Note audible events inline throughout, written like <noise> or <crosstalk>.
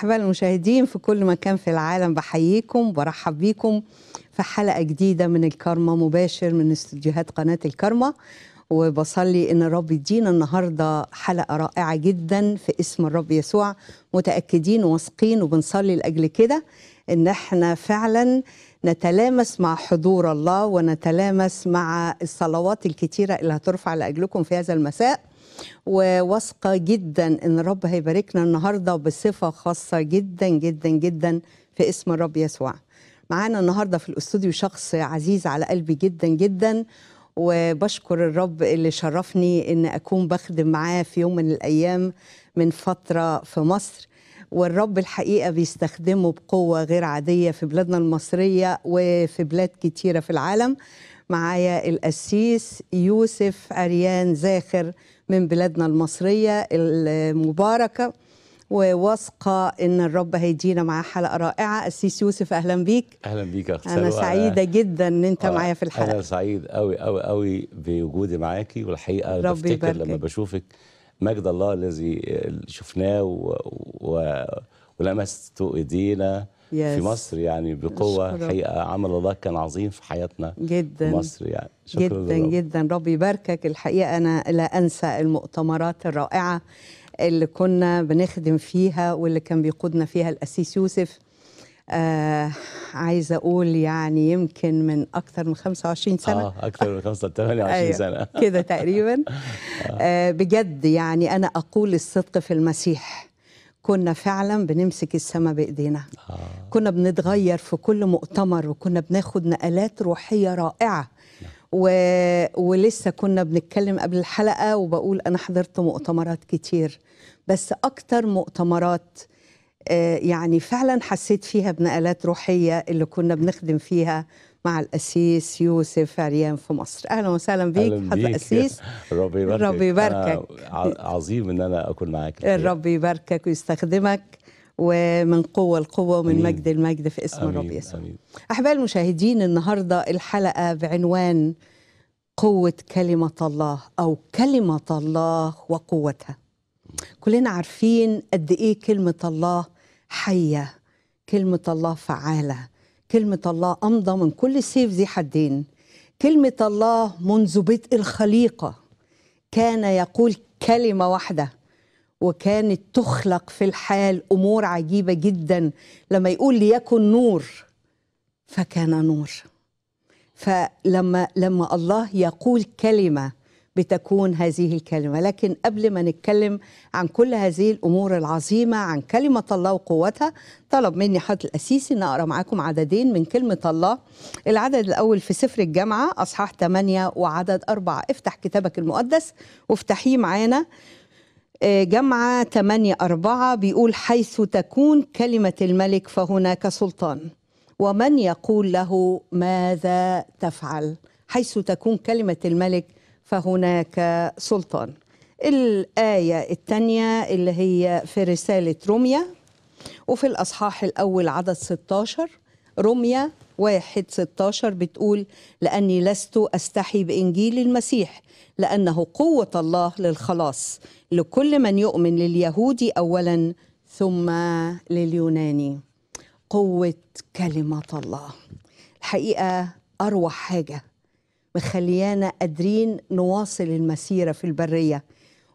أحبائي المشاهدين في كل مكان في العالم بحييكم وبرحب بيكم في حلقة جديدة من الكارما مباشر من استديوهات قناة الكارما وبصلي ان الرب يدينا النهارده حلقه رائعه جدا في اسم الرب يسوع متاكدين واثقين وبنصلي لاجل كده ان احنا فعلا نتلامس مع حضور الله ونتلامس مع الصلوات الكتيره اللي هترفع لاجلكم في هذا المساء وواثقه جدا ان الرب هيباركنا النهارده بصفه خاصه جدا جدا جدا في اسم الرب يسوع. معانا النهارده في الاستوديو شخص عزيز على قلبي جدا جدا وبشكر الرب اللي شرفني ان اكون بخدم معاه في يوم من الايام من فتره في مصر والرب الحقيقه بيستخدمه بقوه غير عاديه في بلادنا المصريه وفي بلاد كتيره في العالم معايا القسيس يوسف عريان زاخر من بلادنا المصرية المباركة وواثقة إن الرب هيدينا معاه حلقة رائعة أسيس يوسف أهلا بيك أهلا بيك أختي أنا سعيدة أنا جدا إن أنت آه معايا في الحلقة أنا سعيد قوي قوي قوي بوجودي معاكي والحقيقة ربي بفتكر لما بشوفك مجد الله الذي شفناه و... و... ولمسته إيدينا yes. في مصر يعني بقوه الحقيقه عمل الله كان عظيم في حياتنا جدا في مصر يعني شكرا جدا للرب. جدا رب يباركك الحقيقه انا لا انسى المؤتمرات الرائعه اللي كنا بنخدم فيها واللي كان بيقودنا فيها الاسيس يوسف آه عايز اقول يعني يمكن من اكثر من 25 سنه اه اكثر من 28 أيوة سنه كده تقريبا <laughs> آه. آه بجد يعني انا اقول الصدق في المسيح كنا فعلا بنمسك السماء بايدينا آه. كنا بنتغير في كل مؤتمر وكنا بناخد نقلات روحيه رائعه و... ولسه كنا بنتكلم قبل الحلقه وبقول انا حضرت مؤتمرات كتير بس اكتر مؤتمرات آه، يعني فعلا حسيت فيها بنقلات روحيه اللي كنا بنخدم فيها مع الاسيس يوسف عريان في مصر اهلا وسهلا بيك حضرة الاسيس <laughs> ربي يباركك ربي يباركك آه، عظيم ان انا اكون معاك الرب يباركك ويستخدمك ومن قوة القوة ومن مجد المجد في اسم أمين. الرب يسوع أحباء المشاهدين النهاردة الحلقة بعنوان قوة كلمة الله أو كلمة الله وقوتها كلنا عارفين قد إيه كلمة الله حية كلمة الله فعالة كلمة الله أمضى من كل سيف ذي حدين كلمة الله منذ بدء الخليقة كان يقول كلمة واحدة وكانت تخلق في الحال أمور عجيبة جدا لما يقول ليكن نور فكان نور فلما لما الله يقول كلمه بتكون هذه الكلمة لكن قبل ما نتكلم عن كل هذه الأمور العظيمة عن كلمة الله وقوتها طلب مني حضرة الأسيسي أن أقرأ معاكم عددين من كلمة الله العدد الأول في سفر الجامعة أصحاح 8 وعدد 4 افتح كتابك المقدس وافتحيه معانا آه، جامعة 8 4 بيقول حيث تكون كلمة الملك فهناك سلطان ومن يقول له ماذا تفعل حيث تكون كلمة الملك فهناك سلطان الآية الثانية اللي هي في رسالة روميا وفي الأصحاح الأول عدد 16 روميا واحد 16 بتقول لأني لست أستحي بإنجيل المسيح لأنه قوة الله للخلاص لكل من يؤمن لليهودي أولا ثم لليوناني قوة كلمة الله الحقيقة أروع حاجة مخليانا قادرين نواصل المسيرة في البرية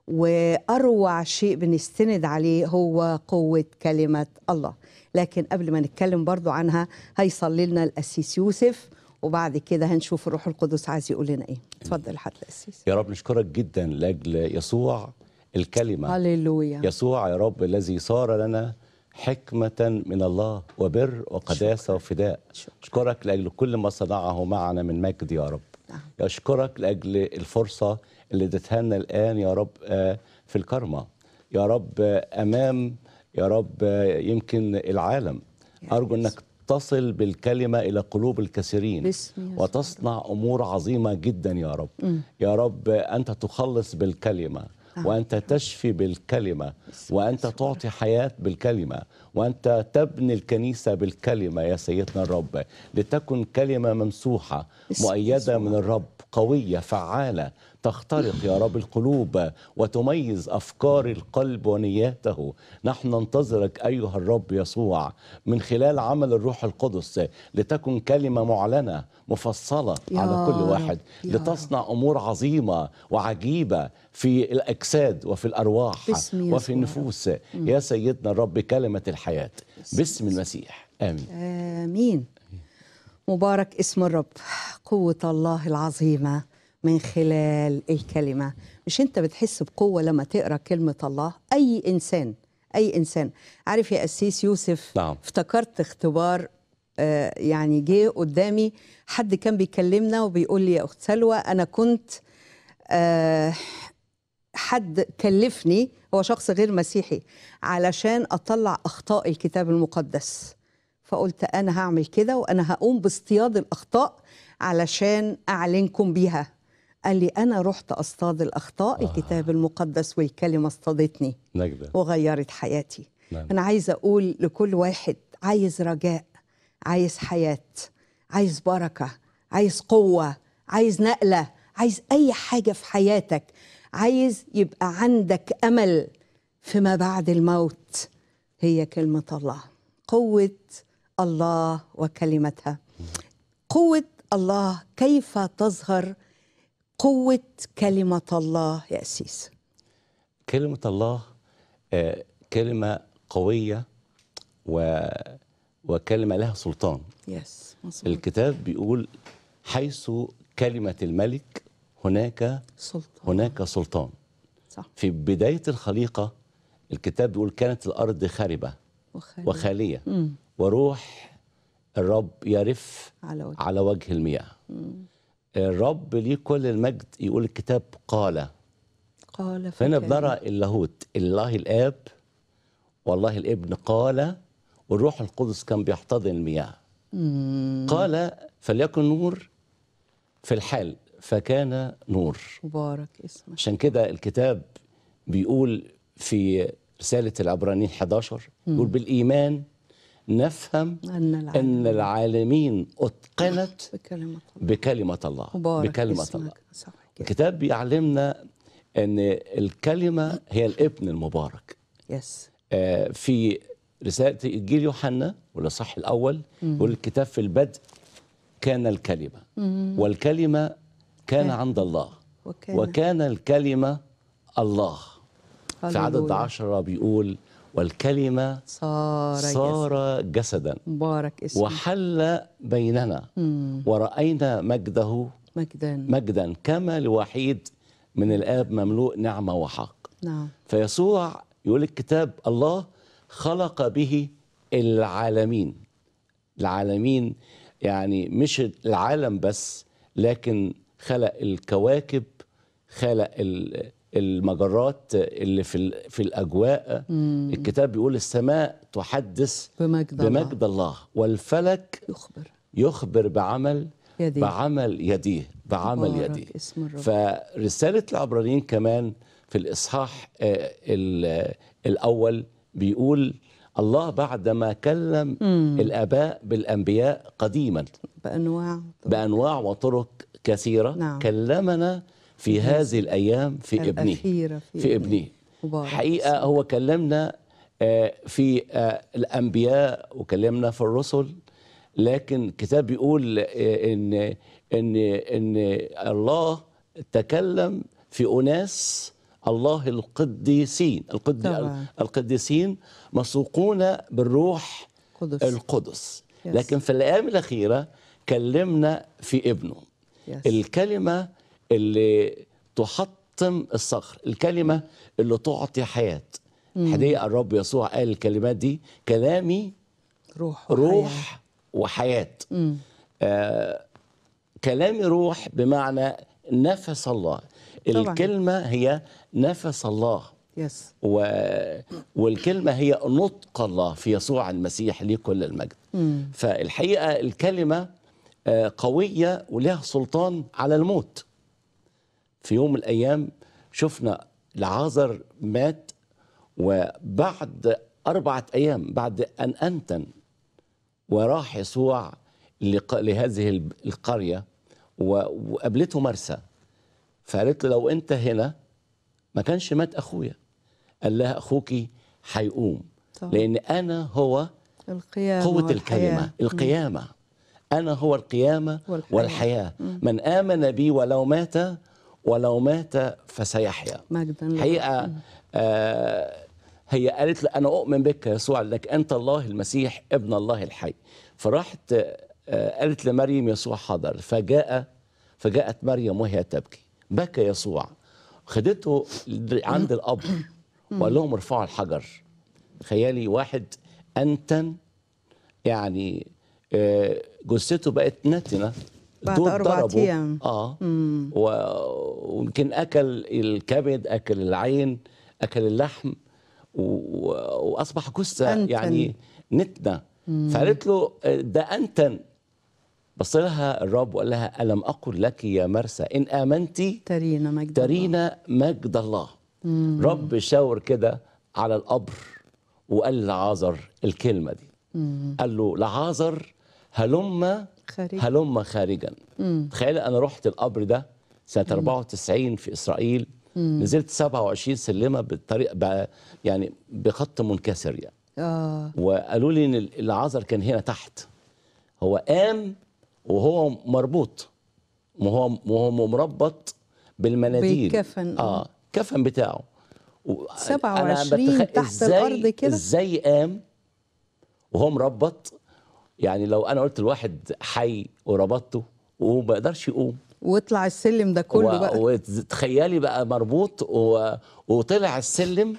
وأروع شيء بنستند عليه هو قوة كلمة الله لكن قبل ما نتكلم برضو عنها هيصلي لنا الأسيس يوسف وبعد كده هنشوف الروح القدس عايز يقول لنا ايه اتفضل حضرتك الأسيس يا رب نشكرك جدا لاجل يسوع الكلمة هللويا يسوع يا رب الذي صار لنا حكمة من الله وبر وقداسة وفداء أشكرك لأجل كل ما صنعه معنا من مجد يا رب نعم. أشكرك لأجل الفرصة اللي اديتها لنا الآن يا رب آه، في الكرمة يا رب آه، أمام يا رب آه، يمكن العالم يعني أرجو أنك تصل بالكلمة إلى قلوب الكثيرين وتصنع أمور عظيمة جدا يا رب م. يا رب أنت تخلص بالكلمة وأنت تشفي بالكلمة وأنت تعطي حياة بالكلمة وأنت تبني الكنيسة بالكلمة يا سيدنا الرب لتكن كلمة ممسوحة مؤيدة من الرب قوية فعالة تخترق يا رب القلوب وتميز افكار القلب ونياته نحن ننتظرك ايها الرب يسوع من خلال عمل الروح القدس لتكن كلمه معلنه مفصله على كل واحد لتصنع امور عظيمه وعجيبه في الاجساد وفي الارواح وفي النفوس يا سيدنا الرب كلمه الحياه باسم المسيح امين امين مبارك اسم الرب قوه الله العظيمه من خلال الكلمة مش أنت بتحس بقوة لما تقرأ كلمة الله أي إنسان أي إنسان عارف يا أسيس يوسف نعم. افتكرت اختبار آه يعني جه قدامي حد كان بيكلمنا وبيقول لي يا أخت سلوى أنا كنت آه حد كلفني هو شخص غير مسيحي علشان أطلع أخطاء الكتاب المقدس فقلت أنا هعمل كده وأنا هقوم باصطياد الأخطاء علشان أعلنكم بيها قال لي أنا رحت أصطاد الأخطاء آه. الكتاب المقدس والكلمة اصطادتني نجدة. وغيرت حياتي نعم. أنا عايزة أقول لكل واحد عايز رجاء عايز حياة عايز بركة عايز قوة عايز نقلة عايز أي حاجة في حياتك عايز يبقى عندك أمل فيما بعد الموت هي كلمة الله قوة الله وكلمتها قوة الله كيف تظهر قوة كلمة الله يا أسيس كلمة الله آه، كلمة قوية و وكلمة لها سلطان يس مصبوط. الكتاب بيقول حيث كلمة الملك هناك سلطان. هناك سلطان صح. في بداية الخليقة الكتاب بيقول كانت الأرض خاربة وخالية, وخالية. وروح الرب يرف على وجه, على وجه المياه مم. الرب ليه كل المجد يقول الكتاب قال قال فهنا بنرى اللاهوت الله الاب والله الابن قال والروح القدس كان بيحتضن المياه قال فليكن نور في الحال فكان نور مبارك اسمك عشان كده الكتاب بيقول في رسالة العبرانيين 11 يقول بالإيمان نفهم أن العالمين, أن العالمين أتقنت <coughs> بكلمة الله بكلمة الله, بكلمة الله. الكتاب بيعلمنا أن الكلمة هي الابن المبارك يس آه في رسالة إنجيل يوحنا صح الأول يقول الكتاب في البدء كان الكلمة والكلمة كان عند الله وكان, وكان الكلمة الله في عدد عشرة بيقول والكلمة صار, صار جسدا مبارك اسمه وحل بيننا مم. ورأينا مجده مجدا مجدا كما لوحيد من الآب مملوء نعمة وحق نعم فيسوع يقول الكتاب الله خلق به العالمين العالمين يعني مش العالم بس لكن خلق الكواكب خلق ال المجرات اللي في في الاجواء مم. الكتاب بيقول السماء تحدث بمجد, بمجد الله. الله والفلك يخبر يخبر بعمل يديه بعمل يديه بعمل يديه اسم الرب. فرساله العبرانيين كمان في الاصحاح آه، الاول بيقول الله بعد ما كلم مم. الاباء بالانبياء قديما بانواع بانواع وطرق كثيره نعم. كلمنا في هذه الأيام في ابنه في, في ابنه حقيقة هو كلمنا آه، في آه، الأنبياء وكلمنا في الرسل لكن الكتاب بيقول آه، إن إن إن الله تكلم في أناس الله القديسين القديسين مسوقون بالروح القدس, القدس لكن في الايام الاخيره كلمنا في ابنه الكلمه اللي تحطم الصخر الكلمة اللي تعطي حياة حقيقة الرب يسوع قال الكلمات دي كلامي روح وحياة. روح وحياة آه كلامي روح بمعنى نفس الله طبعا. الكلمة هي نفس الله يس. و... والكلمة هي نطق الله في يسوع المسيح ليه كل المجد مم. فالحقيقة الكلمة آه، قوية ولها سلطان على الموت في يوم من الأيام شفنا العازر مات وبعد أربعة أيام بعد أن أنتن وراح يسوع لهذه القرية وقابلته مرسى فقالت له لو أنت هنا ما كانش مات أخويا قال لها أخوك هيقوم لأن أنا هو القيامة قوة والحياة. الكلمة القيامة أنا هو القيامة والحياة, والحياة. من آمن بي ولو مات ولو مات فسيحيا مجدا حقيقه آه هي قالت له انا اؤمن بك يا يسوع لك انت الله المسيح ابن الله الحي فراحت آه قالت لمريم يسوع حضر فجاء فجاءت مريم وهي تبكي بكى يسوع خدته عند القبر <coughs> وقال لهم ارفعوا الحجر تخيلي واحد انتن يعني آه، جثته بقت نتنه بعد اربع أيام آه ويمكن أكل الكبد أكل العين أكل اللحم و... وأصبح جثة يعني نتنة فقالت له آه، ده أنتن بص لها الرب وقال لها ألم أقل لك يا مرسى إن آمنت ترينا مجد ترينا مجد الله مم. رب شاور كده على القبر وقال لعازر الكلمة دي مم. قال له لعازر هلم خارجا هلم خارجا تخيل انا رحت القبر ده سنه 94 في اسرائيل مم. نزلت 27 سلمه بالطريق يعني بخط منكسر يعني آه. وقالوا لي ان العذر كان هنا تحت هو قام وهو مربوط وهو وهو مربط بالمناديل بالكفن اه الكفن آه، بتاعه 27 أنا بتخ... تحت الارض كده ازاي قام وهو مربط يعني لو انا قلت لواحد حي وربطته وما يقدرش يقوم واطلع السلم ده كله بقى وتخيلي بقى مربوط و... وطلع السلم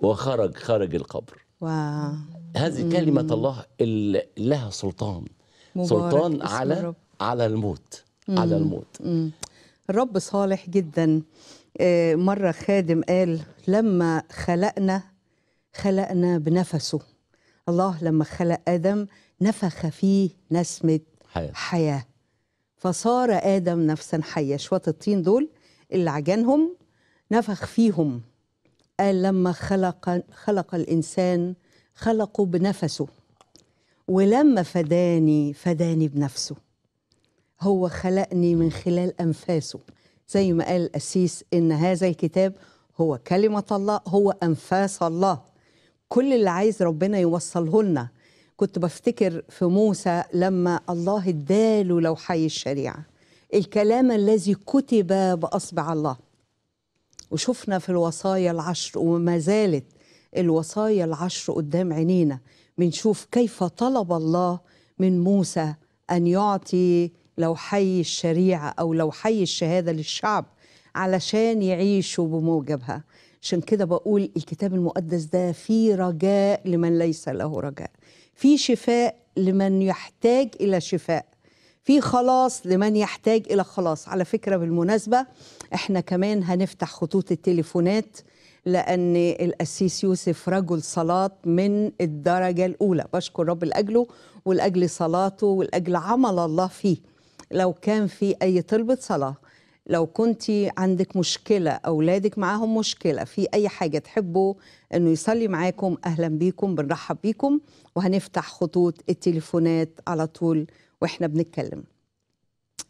وخرج خرج القبر واو هذه كلمة مم. الله اللي لها سلطان سلطان على رب. على الموت مم. على الموت مم. الرب صالح جدا آه، مرة خادم قال لما خلقنا خلقنا بنفسه الله لما خلق آدم نفخ فيه نسمة حياة, حياة. فصار آدم نفسا حية شوية الطين دول اللي عجنهم نفخ فيهم قال لما خلق خلق الإنسان خلقه بنفسه ولما فداني فداني بنفسه هو خلقني من خلال أنفاسه زي ما قال أسيس إن هذا الكتاب هو كلمة الله هو أنفاس الله كل اللي عايز ربنا يوصله لنا كنت بفتكر في موسى لما الله اداله لوحي الشريعه الكلام الذي كتب باصبع الله وشفنا في الوصايا العشر وما زالت الوصايا العشر قدام عينينا بنشوف كيف طلب الله من موسى ان يعطي لوحي الشريعه او لوحي الشهاده للشعب علشان يعيشوا بموجبها عشان كده بقول الكتاب المقدس ده فيه رجاء لمن ليس له رجاء في شفاء لمن يحتاج إلى شفاء في خلاص لمن يحتاج إلى خلاص على فكرة بالمناسبة احنا كمان هنفتح خطوط التليفونات لأن القسيس يوسف رجل صلاة من الدرجة الأولى بشكر رب لأجله ولأجل صلاته ولأجل عمل الله فيه لو كان في أي طلبة صلاة لو كنت عندك مشكلة أولادك معاهم مشكلة في أي حاجة تحبوا أنه يصلي معاكم أهلا بيكم بنرحب بيكم وهنفتح خطوط التليفونات على طول وإحنا بنتكلم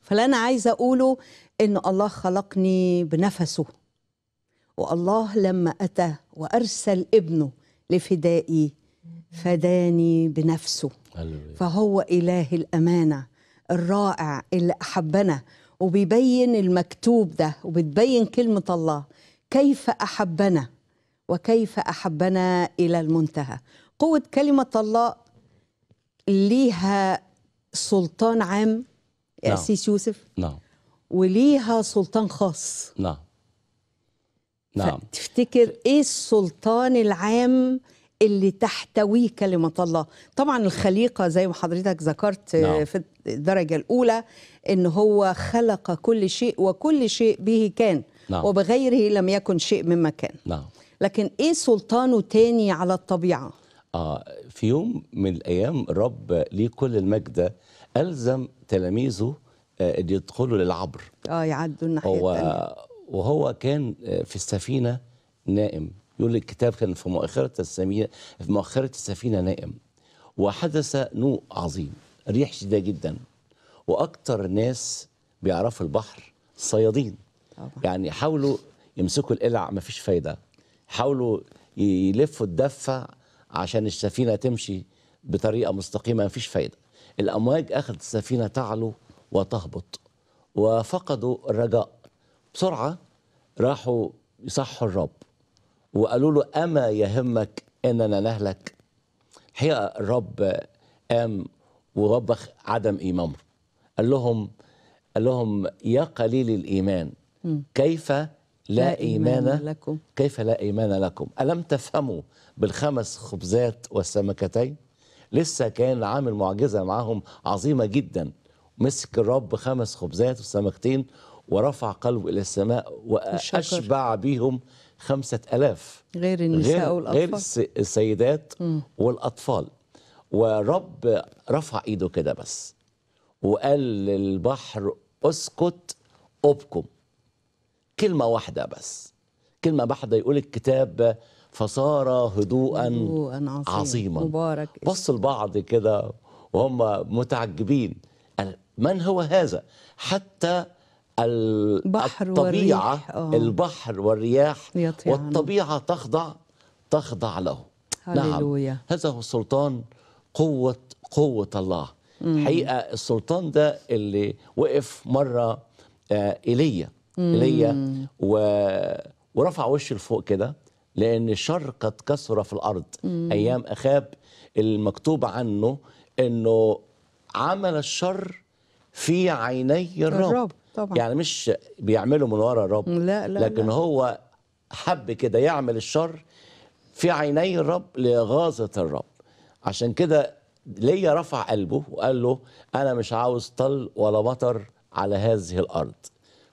فلأنا أنا عايزة أقوله أن الله خلقني بنفسه والله لما أتى وأرسل ابنه لفدائي فداني بنفسه فهو إله الأمانة الرائع اللي أحبنا وبيبين المكتوب ده وبتبين كلمة الله كيف أحبنا وكيف أحبنا إلى المنتهى قوة كلمة الله ليها سلطان عام يا نعم. سيس يوسف نعم وليها سلطان خاص نعم نعم تفتكر ايه السلطان العام اللي تحتويه كلمة الله طبعا الخليقة زي ما حضرتك ذكرت آه، نعم. في الدرجة الأولى إن هو خلق كل شيء وكل شيء به كان نعم. وبغيره لم يكن شيء مما كان نعم. لكن إيه سلطانه تاني على الطبيعة آه في يوم من الأيام رب ليه كل المجد ألزم تلاميذه آه يدخلوا للعبر اه يعدوا الناحية وهو كان آه، في السفينة نائم يقول الكتاب كان في مؤخرة السفينة في مؤخرة السفينة نائم وحدث نوء عظيم ريح شديدة جدا وأكثر ناس بيعرفوا البحر صيادين يعني حاولوا يمسكوا القلع ما فيش فايدة حاولوا يلفوا الدفة عشان السفينة تمشي بطريقة مستقيمة ما فيش فايدة الأمواج أخذت السفينة تعلو وتهبط وفقدوا الرجاء بسرعة راحوا يصحوا الرب وقالوا له أما يهمك أننا نهلك الحقيقة الرب قام ووبخ عدم إيمانه قال لهم قال لهم يا قليل الإيمان كيف لا إيمان لكم كيف لا إيمان لكم ألم تفهموا بالخمس خبزات والسمكتين لسه كان عامل معجزة معاهم عظيمة جدا مسك الرب خمس خبزات وسمكتين ورفع قلبه إلى السماء وأشبع بهم 5000 غير النساء غير والأطفال غير السيدات م. والأطفال ورب رفع إيده كده بس وقال للبحر اسكت أبكم كلمة واحدة بس كلمة واحدة يقول الكتاب فصار هدوءا, هدوءا عظيم. عظيما مبارك بص البعض كده وهم متعجبين من هو هذا حتى البحر الطبيعة والريح. آه. البحر والرياح يطيعنا. والطبيعة تخضع تخضع له نعم. هللويا. نعم هذا هو السلطان قوة قوة الله مم. حقيقة السلطان ده اللي وقف مرة آه إيليا إيليا و... ورفع وشه لفوق كده لأن الشر قد كثر في الأرض مم. أيام أخاب المكتوب عنه أنه عمل الشر في عيني الرب, الرب. طبعا يعني مش بيعمله من ورا الرب لا لا لكن لا. هو حب كده يعمل الشر في عيني الرب لإغاظة الرب عشان كده ليا رفع قلبه وقال له أنا مش عاوز طل ولا مطر على هذه الأرض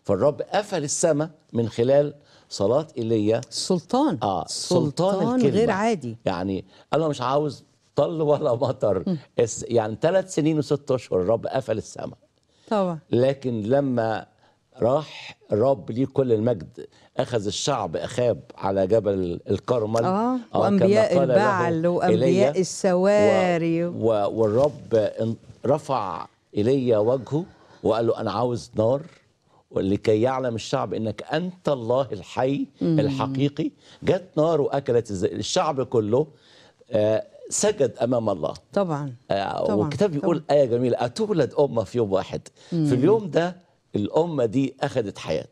فالرب قفل السماء من خلال صلاة إيليا سلطان آه سلطان, سلطان الكلمة. غير عادي يعني أنا مش عاوز طل ولا مطر يعني ثلاث سنين وست أشهر الرب قفل السماء طبعا لكن لما راح الرب ليه كل المجد اخذ الشعب اخاب على جبل الكرمل اه, آه، وانبياء البعل وانبياء السواري و... و... والرب رفع ايليا وجهه وقال له انا عاوز نار لكي يعلم الشعب انك انت الله الحي الحقيقي جت نار واكلت الشعب كله آه، سجد امام الله طبعا, آه، طبعا. والكتاب بيقول ايه جميله اتولد امه في يوم واحد مم. في اليوم ده الامه دي اخذت حياه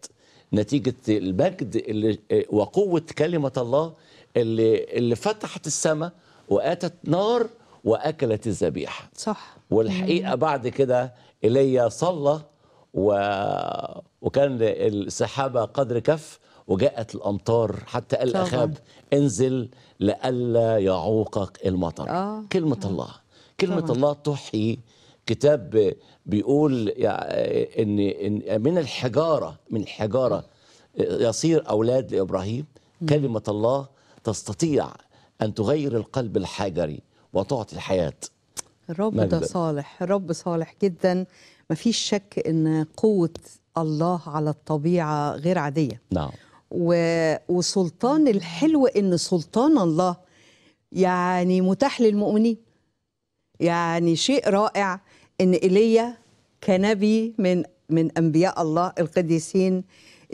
نتيجه المجد اللي آه، وقوه كلمه الله اللي اللي فتحت السماء واتت نار واكلت الذبيحه صح والحقيقه مم. بعد كده ايليا صلى و... وكان السحابه قدر كف وجاءت الأمطار حتى قال أخاب انزل لئلا يعوقك المطر آه. كلمة آه. الله كلمة طبعا. الله تحيي كتاب بيقول يعني إن من الحجارة من الحجارة يصير أولاد لإبراهيم كلمة الله تستطيع أن تغير القلب الحجري وتعطي الحياة الرب ده صالح الرب صالح جدا مفيش شك ان قوه الله على الطبيعه غير عاديه نعم و... وسلطان الحلو ان سلطان الله يعني متاح للمؤمنين يعني شيء رائع ان ايليا كنبي من من انبياء الله القديسين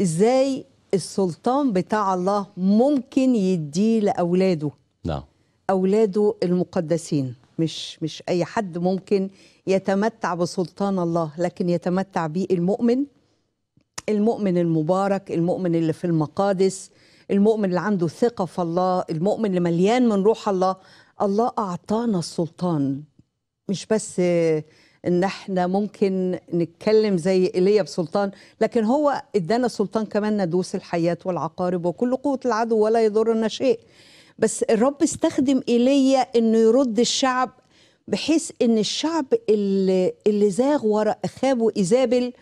ازاي السلطان بتاع الله ممكن يديه لاولاده نعم اولاده المقدسين مش مش اي حد ممكن يتمتع بسلطان الله لكن يتمتع به المؤمن المؤمن المبارك المؤمن اللي في المقادس المؤمن اللي عنده ثقة في الله المؤمن اللي مليان من روح الله الله أعطانا السلطان مش بس ان احنا ممكن نتكلم زي ايليا بسلطان لكن هو ادانا سلطان كمان ندوس الحياه والعقارب وكل قوه العدو ولا يضرنا شيء بس الرب استخدم ايليا انه يرد الشعب بحيث ان الشعب اللي, اللي زاغ وراء أخاب ايزابل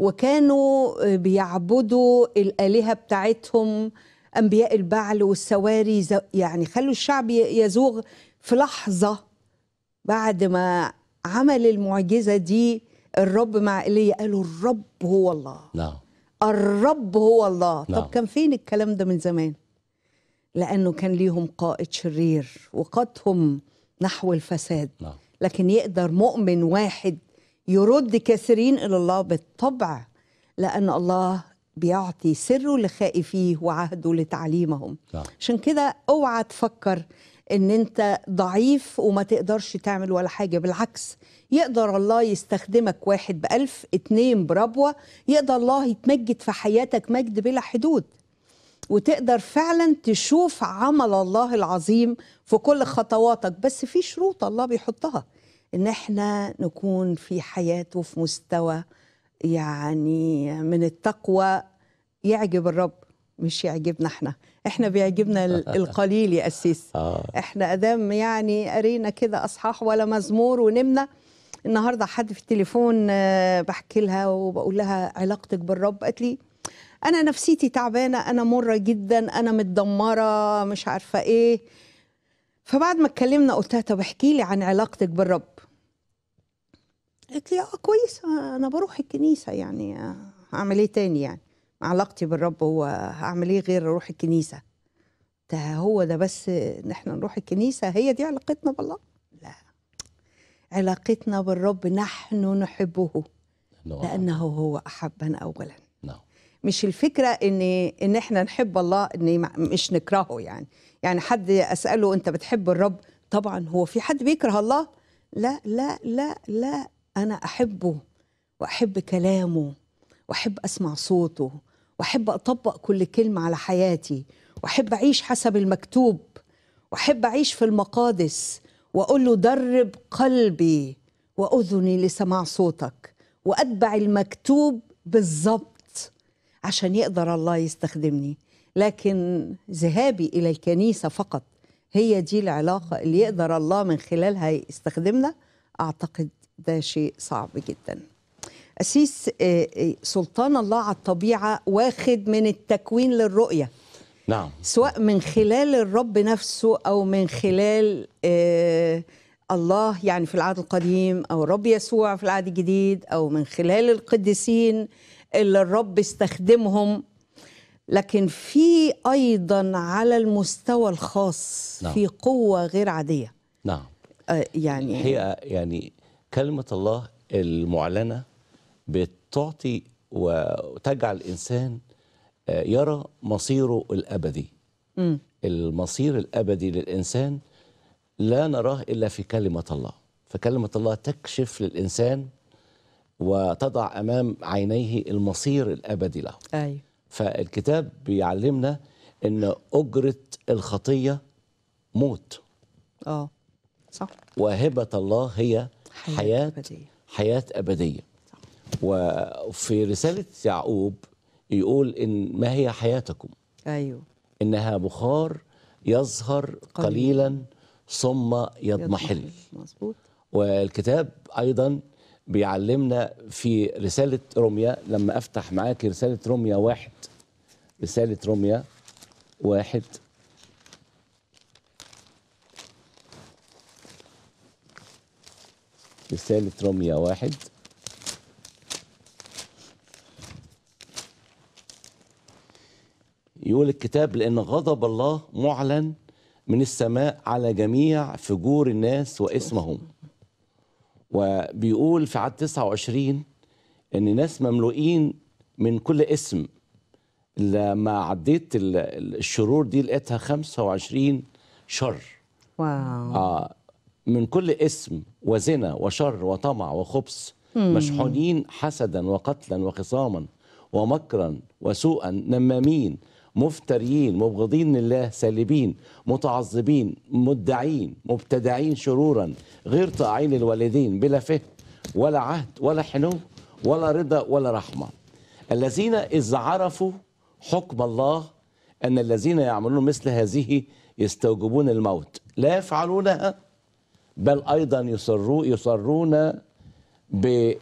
وكانوا آه، بيعبدوا الآلهة بتاعتهم أنبياء البعل والسواري يعني خلوا الشعب يزوغ في لحظة بعد ما عمل المعجزة دي الرب مع إيليا قالوا الرب هو الله نعم الرب هو الله نعم. طب كان فين الكلام ده من زمان لأنه كان ليهم قائد شرير وقادهم نحو الفساد نعم. لكن يقدر مؤمن واحد يرد كثيرين الى الله بالطبع لان الله بيعطي سره لخائفيه وعهده لتعليمهم عشان كده اوعى تفكر ان انت ضعيف وما تقدرش تعمل ولا حاجه بالعكس يقدر الله يستخدمك واحد بألف اتنين بربوة يقدر الله يتمجد في حياتك مجد بلا حدود وتقدر فعلا تشوف عمل الله العظيم في كل خطواتك بس في شروط الله بيحطها ان احنا نكون في حياته في مستوى يعني من التقوى يعجب الرب مش يعجبنا احنا احنا بيعجبنا <laughs> القليل يا اسيس آه. احنا ادام يعني قرينا كده اصحاح ولا مزمور ونمنا النهارده حد في التليفون آه، بحكي لها وبقول لها علاقتك بالرب قالت لي انا نفسيتي تعبانه انا مره جدا انا متدمره مش عارفه ايه فبعد ما اتكلمنا قلت لها طب احكي لي عن علاقتك بالرب قالت لي اه كويس انا بروح الكنيسه يعني آه، هعمل ايه تاني يعني علاقتي بالرب هو هعمل ايه غير اروح الكنيسه ده هو ده بس ان احنا نروح الكنيسه هي دي علاقتنا بالله لا علاقتنا بالرب نحن نحبه نعم. لانه هو احبنا اولا مش الفكره ان ان احنا نحب الله ان مش نكرهه يعني يعني حد اساله انت بتحب الرب طبعا هو في حد بيكره الله لا لا لا لا انا احبه واحب كلامه واحب اسمع صوته واحب اطبق كل كلمه على حياتي واحب اعيش حسب المكتوب واحب اعيش في المقادس واقول له درب قلبي واذني لسماع صوتك واتبع المكتوب بالظبط عشان يقدر الله يستخدمني لكن ذهابي إلى الكنيسة فقط هي دي العلاقة اللي يقدر الله من خلالها يستخدمنا أعتقد ده شيء صعب جدا أسيس آه، آه، سلطان الله على الطبيعة واخد من التكوين للرؤية نعم سواء من خلال الرب نفسه أو من خلال آه، الله يعني في العهد القديم أو الرب يسوع في العهد الجديد أو من خلال القديسين اللي الرب استخدمهم لكن في ايضا على المستوى الخاص نعم. في قوه غير عاديه نعم آه يعني الحقيقه يعني كلمه الله المعلنه بتعطي وتجعل الانسان آه، يرى مصيره الابدي م. المصير الابدي للانسان لا نراه الا في كلمه الله فكلمه الله تكشف للانسان وتضع امام عينيه المصير الابدي له أيوة. فالكتاب بيعلمنا ان اجره الخطيه موت اه صح وهبه الله هي حياه حياه ابديه, حياة أبدية. صح. وفي رساله يعقوب يقول ان ما هي حياتكم ايوه انها بخار يظهر قليلا ثم يضمحل مظبوط والكتاب ايضا بيعلمنا في رسالة روميا لما أفتح معاك رسالة روميا واحد رسالة روميا واحد رسالة روميا واحد يقول الكتاب لأن غضب الله معلن من السماء على جميع فجور الناس واسمهم وبيقول في عدد 29 ان ناس مملوئين من كل اسم لما عديت الشرور دي لقيتها 25 شر واو آه من كل اسم وزنا وشر وطمع وخبث مشحونين حسدا وقتلا وخصاما ومكرا وسوءا نمامين مفتريين مبغضين لله سالبين متعذبين مدعين مبتدعين شرورا غير طائعين للوالدين بلا فهم ولا عهد ولا حنو ولا رضا ولا رحمه الذين اذ عرفوا حكم الله ان الذين يعملون مثل هذه يستوجبون الموت لا يفعلونها بل ايضا يصروا يصرون ب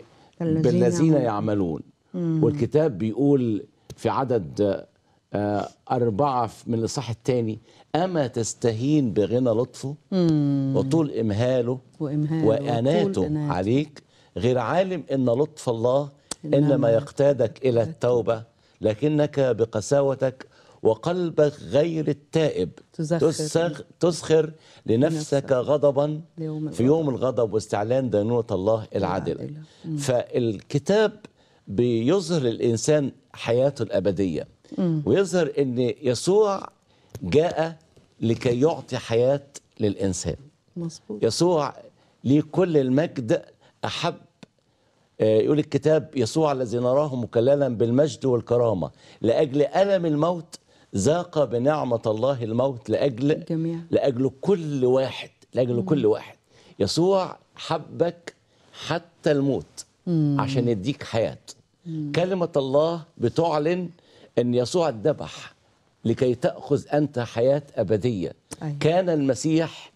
بالذين يعملون والكتاب بيقول في عدد آه، أربعة من الإصحاح الثاني أما تستهين بغنى لطفه مم. وطول إمهاله, وإمهاله وأناته وطول عليك غير عالم إن لطف الله إنما يقتادك إلى التوبة لكنك بقساوتك وقلبك غير التائب تسخر, تسخر لنفسك غضبا في يوم الغضب واستعلان دينونة الله العادلة فالكتاب بيظهر الإنسان حياته الأبدية ويظهر ان يسوع جاء لكي يعطي حياه للانسان مظبوط يسوع ليه كل المجد احب آه، يقول الكتاب يسوع الذي نراه مكللا بالمجد والكرامه لاجل الم الموت ذاق بنعمه الله الموت لاجل جميع. لاجل كل واحد لاجل كل واحد يسوع حبك حتى الموت مم. عشان يديك حياه مم. كلمه الله بتعلن أن يسوع اتذبح لكي تأخذ أنت حياة أبدية أيوة. كان المسيح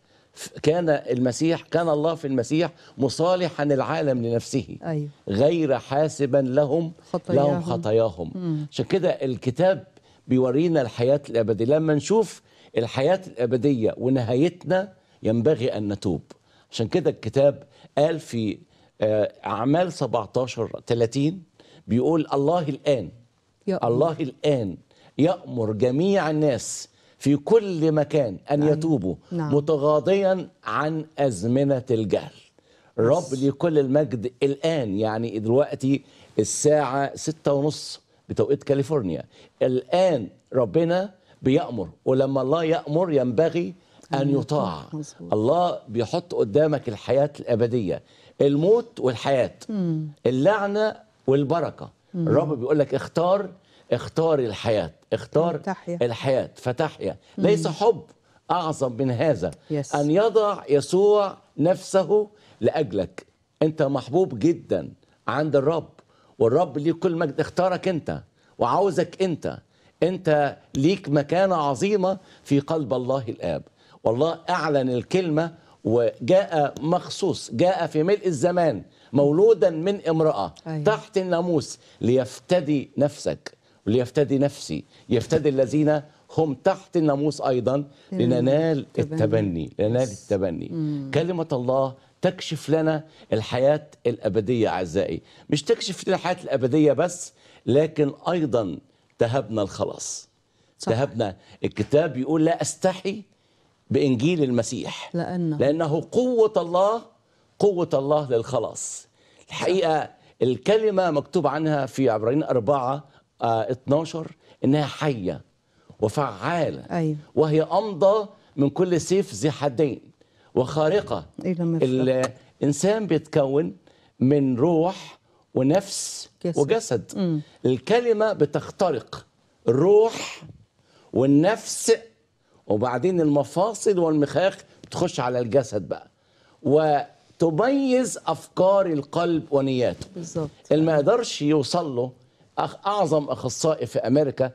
كان المسيح كان الله في المسيح مصالحا العالم لنفسه أيوة. غير حاسبا لهم خطاياهم. لهم خطاياهم عشان كده الكتاب بيورينا الحياة الأبدية لما نشوف الحياة الأبدية ونهايتنا ينبغي أن نتوب عشان كده الكتاب قال في آه، أعمال 17 30 بيقول الله الآن يأمر. الله الآن يأمر جميع الناس في كل مكان أن نعم. يتوبوا نعم. متغاضيا عن أزمنة الجهل رب لكل المجد الآن يعني دلوقتي الساعة ستة ونص بتوقيت كاليفورنيا الآن ربنا بيأمر ولما الله يأمر ينبغي أن يطاع الله بيحط قدامك الحياة الأبدية الموت والحياة اللعنة والبركة الرب بيقول لك اختار اختار الحياة اختار تحيا. الحياة فتحيا ليس حب أعظم من هذا يس. أن يضع يسوع نفسه لأجلك أنت محبوب جدا عند الرب والرب ليه كل مجد اختارك أنت وعاوزك أنت أنت ليك مكانة عظيمة في قلب الله الآب والله أعلن الكلمة وجاء مخصوص جاء في ملء الزمان مولودا من امرأة أيوة. تحت الناموس ليفتدي نفسك وليفتدي نفسي يفتدي الذين هم تحت الناموس أيضا لننال التبني لننال التبني كلمة الله تكشف لنا الحياة الأبدية أعزائي مش تكشف لنا الحياة الأبدية بس لكن أيضا تهبنا الخلاص صحيح. تهبنا الكتاب يقول لا أستحي بإنجيل المسيح لأنه, لأنه قوة الله قوة الله للخلاص الحقيقة الكلمة مكتوب عنها في عبرين أربعة آه 12 إنها حية وفعالة أيوة. وهي أمضى من كل سيف ذي حدين وخارقة الإنسان بيتكون من روح ونفس جسد. وجسد م. الكلمة بتخترق الروح والنفس وبعدين المفاصل والمخاخ بتخش على الجسد بقى تميز افكار القلب ونياته بالظبط اللي ما يقدرش يوصل له أخ اعظم اخصائي في امريكا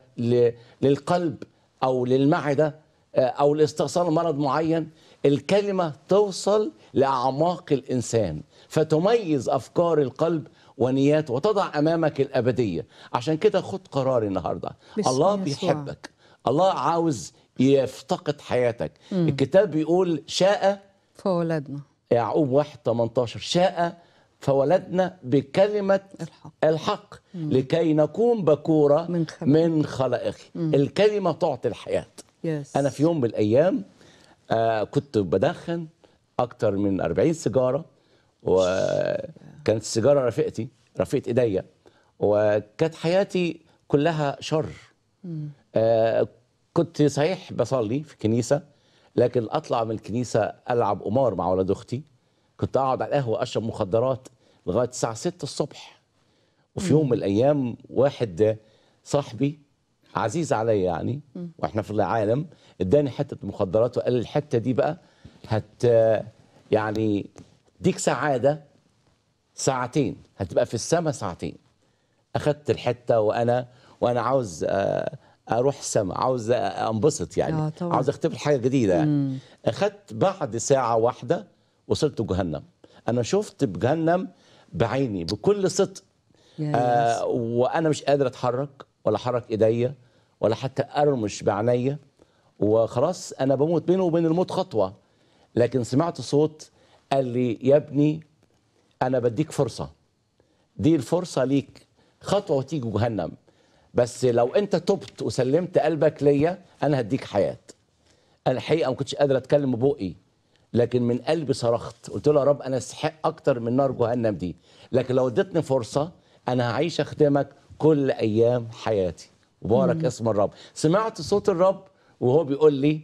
للقلب او للمعده آه، او لاستئصال مرض معين الكلمه توصل لاعماق الانسان فتميز افكار القلب ونياته وتضع امامك الابديه عشان كده خد قرار النهارده الله بيحبك الله عاوز يفتقد حياتك م. الكتاب بيقول شاء فولدنا يعقوب 1 18 شاء فولدنا بكلمة الحق, الحق لكي نكون بكورة من, من خلائقه الكلمة تعطي الحياة يس. أنا في يوم من الأيام آه كنت بدخن أكتر من 40 سيجارة وكانت السيجارة رفقتي رفقت إيديا وكانت حياتي كلها شر آه كنت صحيح بصلي في الكنيسة لكن اطلع من الكنيسه العب قمار مع ولد اختي كنت اقعد على القهوه اشرب مخدرات لغايه الساعه 6 الصبح وفي يوم من الايام واحد صاحبي عزيز عليا يعني واحنا في العالم اداني حته مخدرات وقال لي الحته دي بقى هت يعني ديك سعاده ساعتين هتبقى في السما ساعتين اخذت الحته وانا وانا عاوز آه اروح السماء عاوز انبسط يعني آه طبعا. عاوز اختبر حاجه جديده يعني اخدت بعد ساعه واحده وصلت جهنم انا شفت بجهنم بعيني بكل صدق آه وانا مش قادر اتحرك ولا احرك ايديا ولا حتى ارمش بعينيا وخلاص انا بموت بينه وبين الموت خطوه لكن سمعت صوت قال لي يا ابني انا بديك فرصه دي الفرصه ليك خطوه وتيجي جهنم بس لو انت تبت وسلمت قلبك ليا انا هديك حياه انا الحقيقه ما كنتش قادر اتكلم ببقي لكن من قلبي صرخت قلت له يا رب انا استحق اكتر من نار جهنم دي لكن لو اديتني فرصه انا هعيش اخدمك كل ايام حياتي وبارك اسم الرب سمعت صوت الرب وهو بيقول لي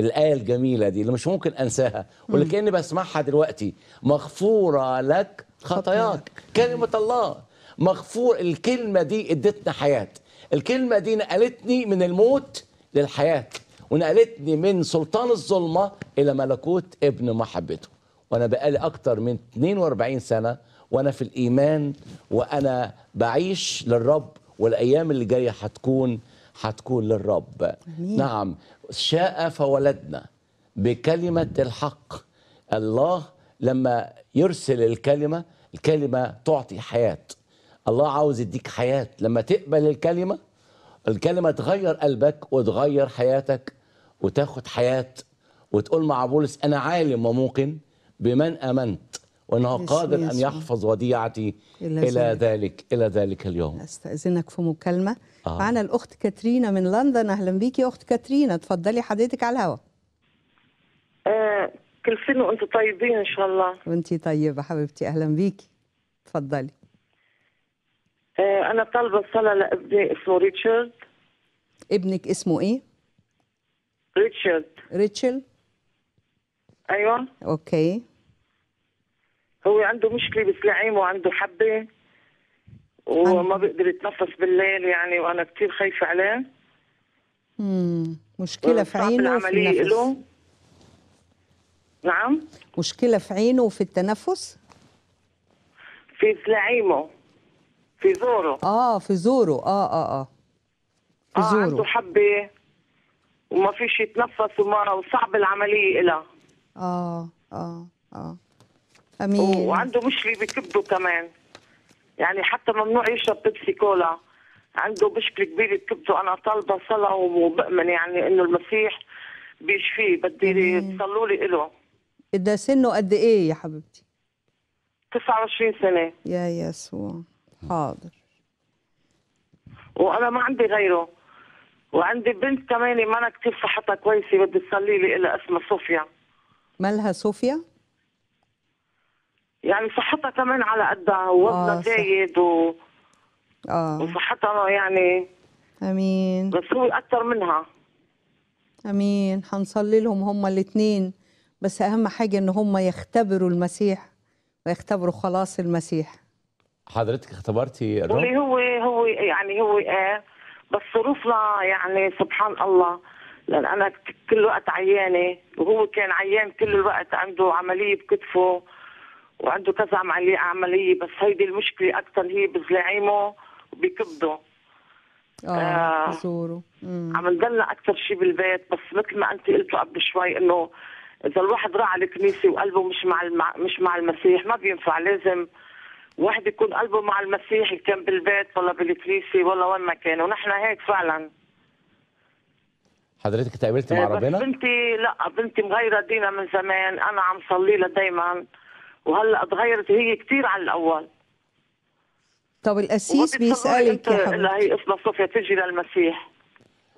الآية الجميلة دي اللي مش ممكن أنساها واللي كأني بسمعها دلوقتي مغفورة لك خطاياك كلمة الله مغفور الكلمة دي ادتنا حياة الكلمة دي نقلتني من الموت للحياة ونقلتني من سلطان الظلمة إلى ملكوت ابن محبته وأنا بقالي أكتر من 42 سنة وأنا في الإيمان وأنا بعيش للرب والأيام اللي جاية هتكون هتكون للرب مين. نعم شاء فولدنا بكلمة الحق الله لما يرسل الكلمة الكلمة تعطي حياة الله عاوز يديك حياة لما تقبل الكلمة الكلمة تغير قلبك وتغير حياتك وتاخد حياة وتقول مع بولس أنا عالم وموقن بمن آمنت وأنه قادر أن يحفظ وديعتي إلى ذلك. ذلك إلى ذلك اليوم أستأذنك في مكالمة آه. معنا الأخت كاترينا من لندن أهلا بيكي أخت كاترينا اتفضلي حضرتك على الهواء آه كل سنة وأنتم طيبين إن شاء الله وأنتي طيبة حبيبتي أهلا بيكي اتفضلي آه، أنا طالبة الصلاة لابني اسمه ريتشارد ابنك اسمه إيه؟ ريتشارد ريتشل أيوة أوكي هو عنده مشكلة بسلعيمه وعنده حبة وما بيقدر يتنفس بالليل يعني وأنا كثير خايفة عليه امم مشكلة في عينه العملية له نعم مشكلة في عينه وفي التنفس في سلعيمه في زورو اه في زورو اه اه اه في آه زورو عنده حبه وما فيش يتنفس وما وصعب العمليه إلها اه اه اه امين وعنده مشكله بكبده كمان يعني حتى ممنوع يشرب بيبسي كولا عنده مشكله كبيره بكبده انا طالبه صلاه وبامن يعني انه المسيح بيشفيه بدي تصلوا لي له ده سنه قد ايه يا حبيبتي 29 سنه يا يسوع حاضر وانا ما عندي غيره وعندي بنت كمان ما انا كثير صحتها كويسه بدي تصلي لي لها اسمها صوفيا مالها صوفيا؟ يعني صحتها كمان على قدها ووزنها آه زايد و اه وصحتها يعني امين بس هو اكثر منها امين حنصلي لهم هم الاثنين بس اهم حاجه ان هم يختبروا المسيح ويختبروا خلاص المسيح حضرتك اختبرتي الرب واللي هو هو يعني هو ايه بس ظروفنا يعني سبحان الله لان انا كل الوقت عيانه وهو كان عيان كل الوقت عنده عمليه بكتفه وعنده كذا عمليه عمليه بس هيدي المشكله اكثر هي بزلاعيمه وبكبده اه آه عم نضلنا اكثر شيء بالبيت بس مثل ما انت قلت قبل شوي انه اذا الواحد راح على الكنيسه وقلبه مش مع مش مع المسيح ما بينفع لازم واحد يكون قلبه مع المسيح كان بالبيت ولا بالكنيسة ولا وين ما كان ونحن هيك فعلا حضرتك تقابلتي مع إيه، ربنا؟ بنتي لا بنتي مغيرة دينها من زمان أنا عم صلي لها دايما وهلا تغيرت هي كثير على الأول طب القسيس بيسألك لا هي اسمها صوفيا تجي للمسيح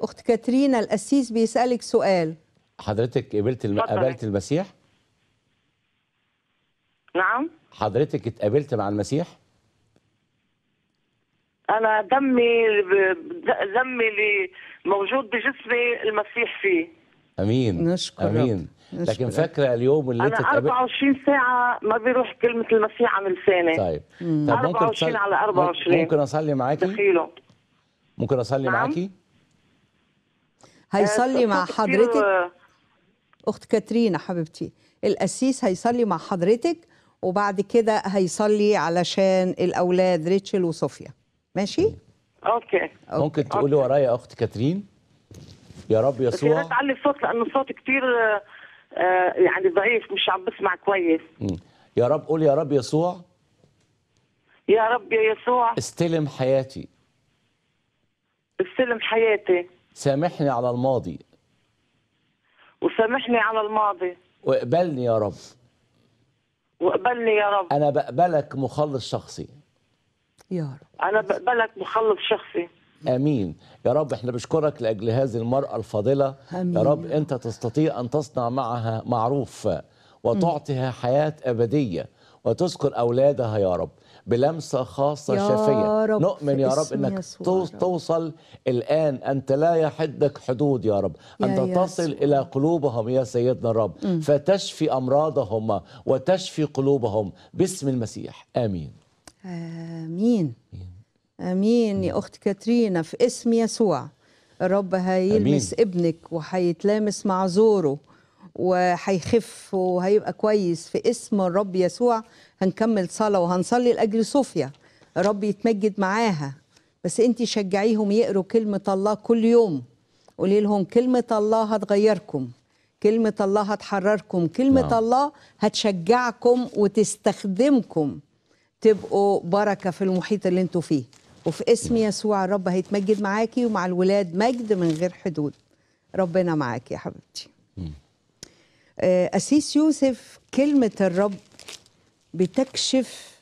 أخت كاترينا القسيس بيسألك سؤال حضرتك قبلت الم... قابلت المسيح؟ نعم حضرتك اتقابلت مع المسيح؟ انا دمي دمي اللي موجود بجسمي المسيح فيه امين نشكر امين لكن فاكره اليوم اللي انت انا 24 ساعه ما بيروح كلمه المسيح عن لساني طيب مم. طب 24 على 24 ممكن اصلي معاكي؟ دخيله. ممكن اصلي نعم. معاكي؟ هيصلي أه، مع حضرتك أه. اخت كاترينا حبيبتي القسيس هيصلي مع حضرتك وبعد كده هيصلي علشان الاولاد ريتشل وصوفيا ماشي اوكي, أوكي. ممكن تقولي ورايا يا اخت كاترين يا رب يسوع بس يا تعلي الصوت لان الصوت كتير آه، آه، يعني ضعيف مش عم بسمع كويس يا رب قول يا رب يسوع يا رب يا يسوع استلم حياتي استلم حياتي سامحني على الماضي وسامحني على الماضي واقبلني يا رب وقبلني يا رب انا بقبلك مخلص شخصي يا رب انا بقبلك مخلص شخصي امين يا رب احنا بشكرك لاجل هذه المراه الفاضله أمين. يا رب انت تستطيع ان تصنع معها معروف وتعطيها حياه ابديه وتذكر اولادها يا رب بلمسة خاصة شفية نؤمن يا رب أنك يسوع توصل الآن أنت لا يحدك حدود يا رب أنت يا تصل يسوع. إلى قلوبهم يا سيدنا الرب م. فتشفي أمراضهم وتشفي قلوبهم باسم المسيح آمين آمين آمين يا أخت كاترينا في اسم يسوع الرب هيلمس أمين. ابنك وهيتلامس مع زوره وهيخف وهيبقى كويس في اسم الرب يسوع هنكمل صلاة وهنصلي لأجل صوفيا الرب يتمجد معاها بس انت شجعيهم يقروا كلمة الله كل يوم قولي لهم كلمة الله هتغيركم كلمة الله هتحرركم كلمة نعم. الله هتشجعكم وتستخدمكم تبقوا بركة في المحيط اللي انتوا فيه وفي اسم يسوع الرب هيتمجد معاكي ومع الولاد مجد من غير حدود ربنا معاكي يا حبيبتي آه، أسيس يوسف كلمة الرب بتكشف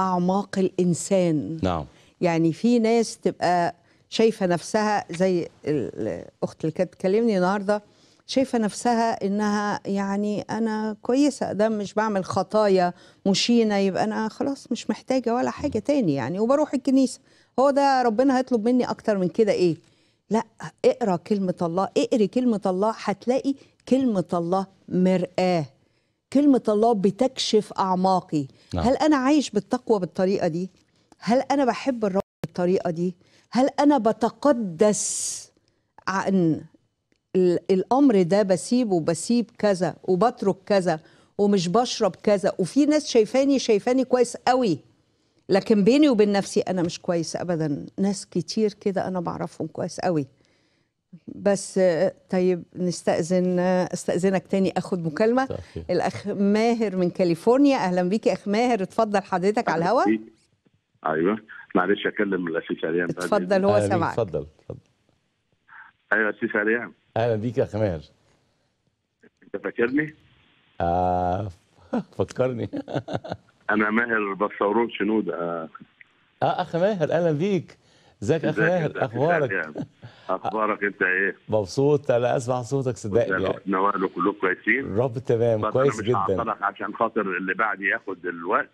أعماق الإنسان نعم يعني في ناس تبقى شايفة نفسها زي الأخت اللي كانت تكلمني النهاردة شايفة نفسها إنها يعني أنا كويسة ده مش بعمل خطايا مشينة يبقى أنا خلاص مش محتاجة ولا حاجة تاني يعني وبروح الكنيسة هو ده ربنا هيطلب مني أكتر من كده إيه لا اقرا كلمة الله اقري كلمة الله هتلاقي كلمة الله مرآة كلمة الله بتكشف أعماقي نعم. هل أنا عايش بالتقوى بالطريقة دي؟ هل أنا بحب الرب بالطريقة دي؟ هل أنا بتقدس عن الأمر ده بسيبه بسيب كذا وبترك كذا ومش بشرب كذا وفي ناس شايفاني شايفاني كويس قوي لكن بيني وبين نفسي أنا مش كويس أبدا ناس كتير كده أنا بعرفهم كويس قوي بس طيب نستأذن استأذنك تاني اخد مكالمة صحيح. الاخ ماهر من كاليفورنيا اهلا بيك يا اخ ماهر اتفضل حضرتك على الهواء ايوه معلش اكلم الاسيس عليان اتفضل هو سامعك اتفضل اتفضل ايوه استاذ عليان اهلا بيك يا اخ ماهر انت فاكرني؟ آه <laughs> فكرني انا ماهر بصورون شنود آه. آه اخ ماهر اهلا بيك ازيك اخ ماهر اخبارك اخبارك انت ايه مبسوط انا اسمع صوتك صدقني يعني. نوال كلكم كويسين رب تمام كويس جدا انا مش عشان خاطر اللي بعدي ياخد الوقت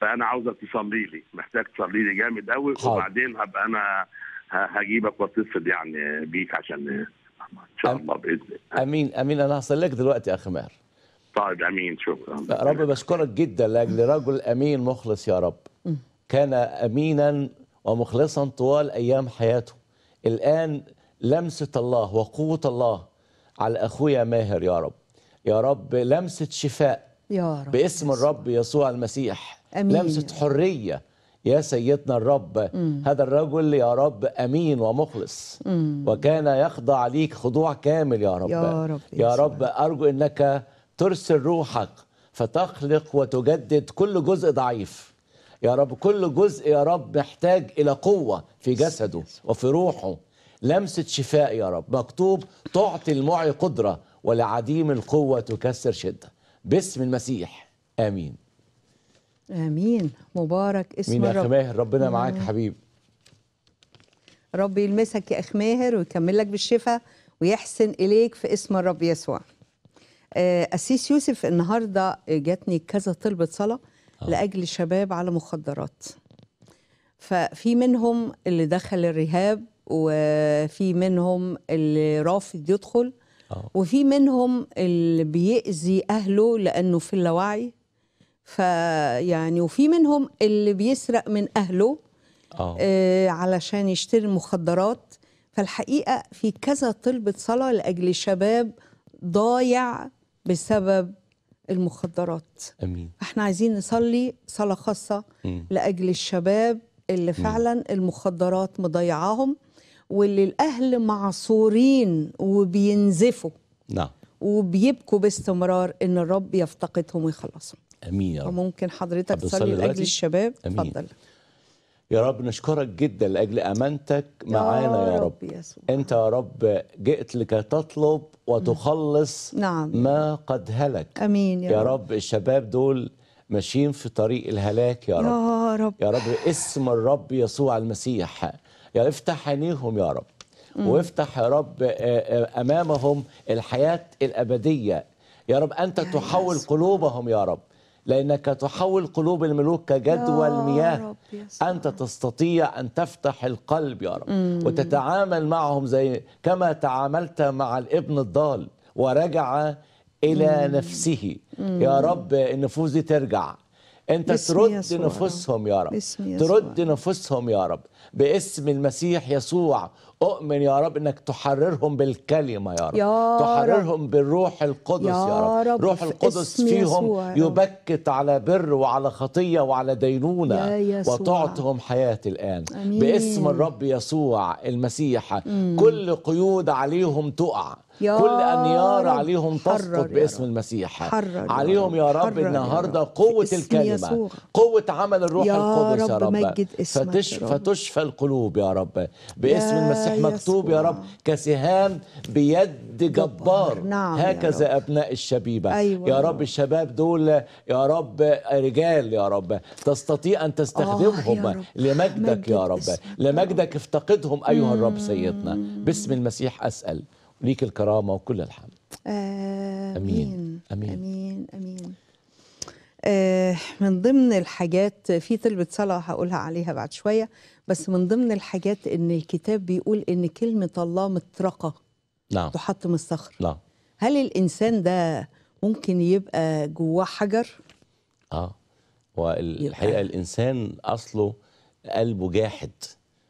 فانا عاوزك تصلي لي محتاج تصلي لي جامد قوي وبعدين هبقى انا هجيبك واتصل يعني بيك عشان ان شاء الله باذن الله امين امين انا هصلي لك دلوقتي يا اخ ماهر طيب امين شكرا رب بشكرك جدا لاجل رجل امين مخلص يا رب كان امينا ومخلصا طوال أيام حياته الآن لمسة الله وقوة الله على أخويا ماهر يا رب يا رب لمسة شفاء يا رب باسم الرب يسوع المسيح أمين. لمسة حرية يا سيدنا الرب م. هذا الرجل يا رب امين ومخلص م. وكان يخضع عليك خضوع كامل يا رب يا رب, يا رب ارجو انك ترسل روحك فتخلق وتجدد كل جزء ضعيف يا رب كل جزء يا رب محتاج إلى قوة في جسده وفي روحه لمسة شفاء يا رب مكتوب تعطي المعي قدرة ولعديم القوة تكسر شدة باسم المسيح آمين آمين مبارك اسم مين الرب مين يا ربنا معاك يا حبيبي رب يلمسك يا أخ ماهر ويكمل لك بالشفاء ويحسن إليك في اسم الرب يسوع آه، أسيس يوسف النهاردة جاتني كذا طلبة صلاة آه. لاجل شباب على مخدرات ففي منهم اللي دخل الرهاب وفي منهم اللي رافض يدخل أوه. وفي منهم اللي بيأذي اهله لانه في اللاوعي فيعني وفي منهم اللي بيسرق من اهله أوه. آه علشان يشتري مخدرات فالحقيقه في كذا طلبه صلاه لاجل شباب ضايع بسبب المخدرات امين احنا عايزين نصلي صلاه خاصه لاجل الشباب اللي فعلا المخدرات مضيعاهم واللي الاهل معصورين وبينزفوا نعم وبيبكوا باستمرار ان الرب يفتقدهم ويخلصهم امين يا رب وممكن حضرتك تصلي لاجل الشباب اتفضل يا رب نشكرك جدا لاجل امانتك معانا يا, يا رب, رب يسوع. انت يا رب جئت لكي تطلب وتخلص نعم. ما قد هلك امين يا, يا رب. رب الشباب دول ماشيين في طريق الهلاك يا رب يا رب يا رب اسم الرب يسوع المسيح يا افتح عينيهم يا رب مم. وافتح يا رب آه، آه، امامهم الحياه الابديه يا رب انت يا تحول يسوع. قلوبهم يا رب لأنك تحول قلوب الملوك كجدول مياه أنت تستطيع أن تفتح القلب يا رب وتتعامل معهم زي كما تعاملت مع الابن الضال ورجع إلى نفسه يا رب النفوس دي ترجع انت ترد يسوع. نفوسهم يا رب ترد يسوع. نفوسهم يا رب باسم المسيح يسوع أؤمن يا رب أنك تحررهم بالكلمة يا رب يا تحررهم رب. بالروح القدس يا, يا رب. رب روح القدس فيهم يبكت على بر وعلى خطية وعلى دينونة وتعطهم حياة الآن أمين. باسم الرب يسوع المسيح مم. كل قيود عليهم تقع كل انيار عليهم تسقط باسم المسيح حرر عليهم يا رب النهارده قوه الكلمه قوه عمل الروح القدس يا رب مجد اسمك فتش فتشفى القلوب يا رب باسم المسيح مكتوب يا رب كسهام بيد جبار نعم هكذا ابناء الشبيبه أيوة يا رب الشباب دول يا رب رجال يا رب تستطيع ان تستخدمهم لمجدك آه يا رب لمجدك افتقدهم ايها الرب سيدنا باسم المسيح اسال ليك الكرامة وكل الحمد آه، أمين أمين أمين أمين آه من ضمن الحاجات في طلبة صلاة هقولها عليها بعد شوية بس من ضمن الحاجات إن الكتاب بيقول إن كلمة الله مطرقة نعم تحط من الصخر نعم هل الإنسان ده ممكن يبقى جواه حجر؟ آه والحقيقة الإنسان أصله قلبه جاحد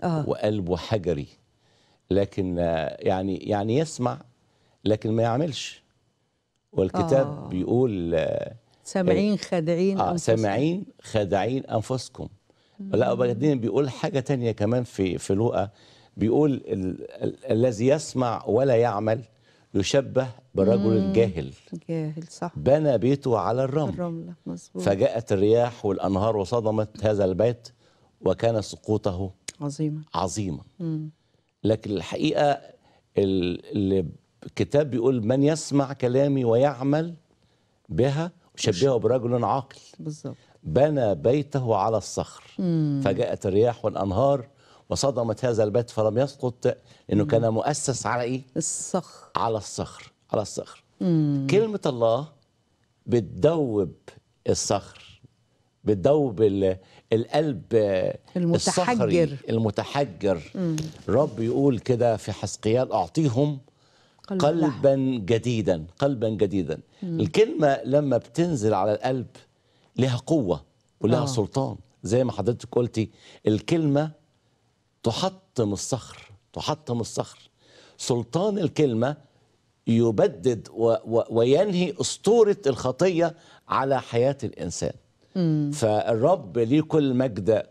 آه. وقلبه حجري لكن يعني يعني يسمع لكن ما يعملش والكتاب آه. بيقول سامعين خادعين آه سامعين خادعين انفسكم لا وبعدين بيقول حاجه تانية كمان في في لوقا بيقول ال ال الذي يسمع ولا يعمل يشبه برجل الجاهل جاهل صح بنى بيته على الرمل الرملة مظبوط فجاءت الرياح والانهار وصدمت هذا البيت وكان سقوطه عظيما عظيما مم. لكن الحقيقه الكتاب بيقول من يسمع كلامي ويعمل بها شبهه برجل عاقل بالظبط بنى بيته على الصخر مم. فجاءت الرياح والانهار وصدمت هذا البيت فلم يسقط لانه كان مؤسس على ايه الصخر على الصخر على الصخر مم. كلمه الله بتدوب الصخر بتدوب القلب آه، المتحجر المتحجر الرب رب يقول كده في حسقيال أعطيهم قلبا جديدا قلبا جديدا مم. الكلمة لما بتنزل على القلب لها قوة ولها آه. سلطان زي ما حضرتك قلتي الكلمة تحطم الصخر تحطم الصخر سلطان الكلمة يبدد و و وينهي أسطورة الخطية على حياة الإنسان فالرب ليه كل مجد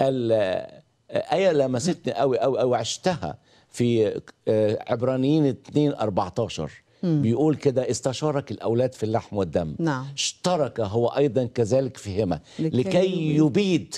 الآية آه، لمستني قوي قوي قوي عشتها في آه، عبرانيين 2 14 بيقول كده استشارك الأولاد في اللحم والدم نعم. اشترك هو أيضا كذلك فيهما لكي, لكي يبيد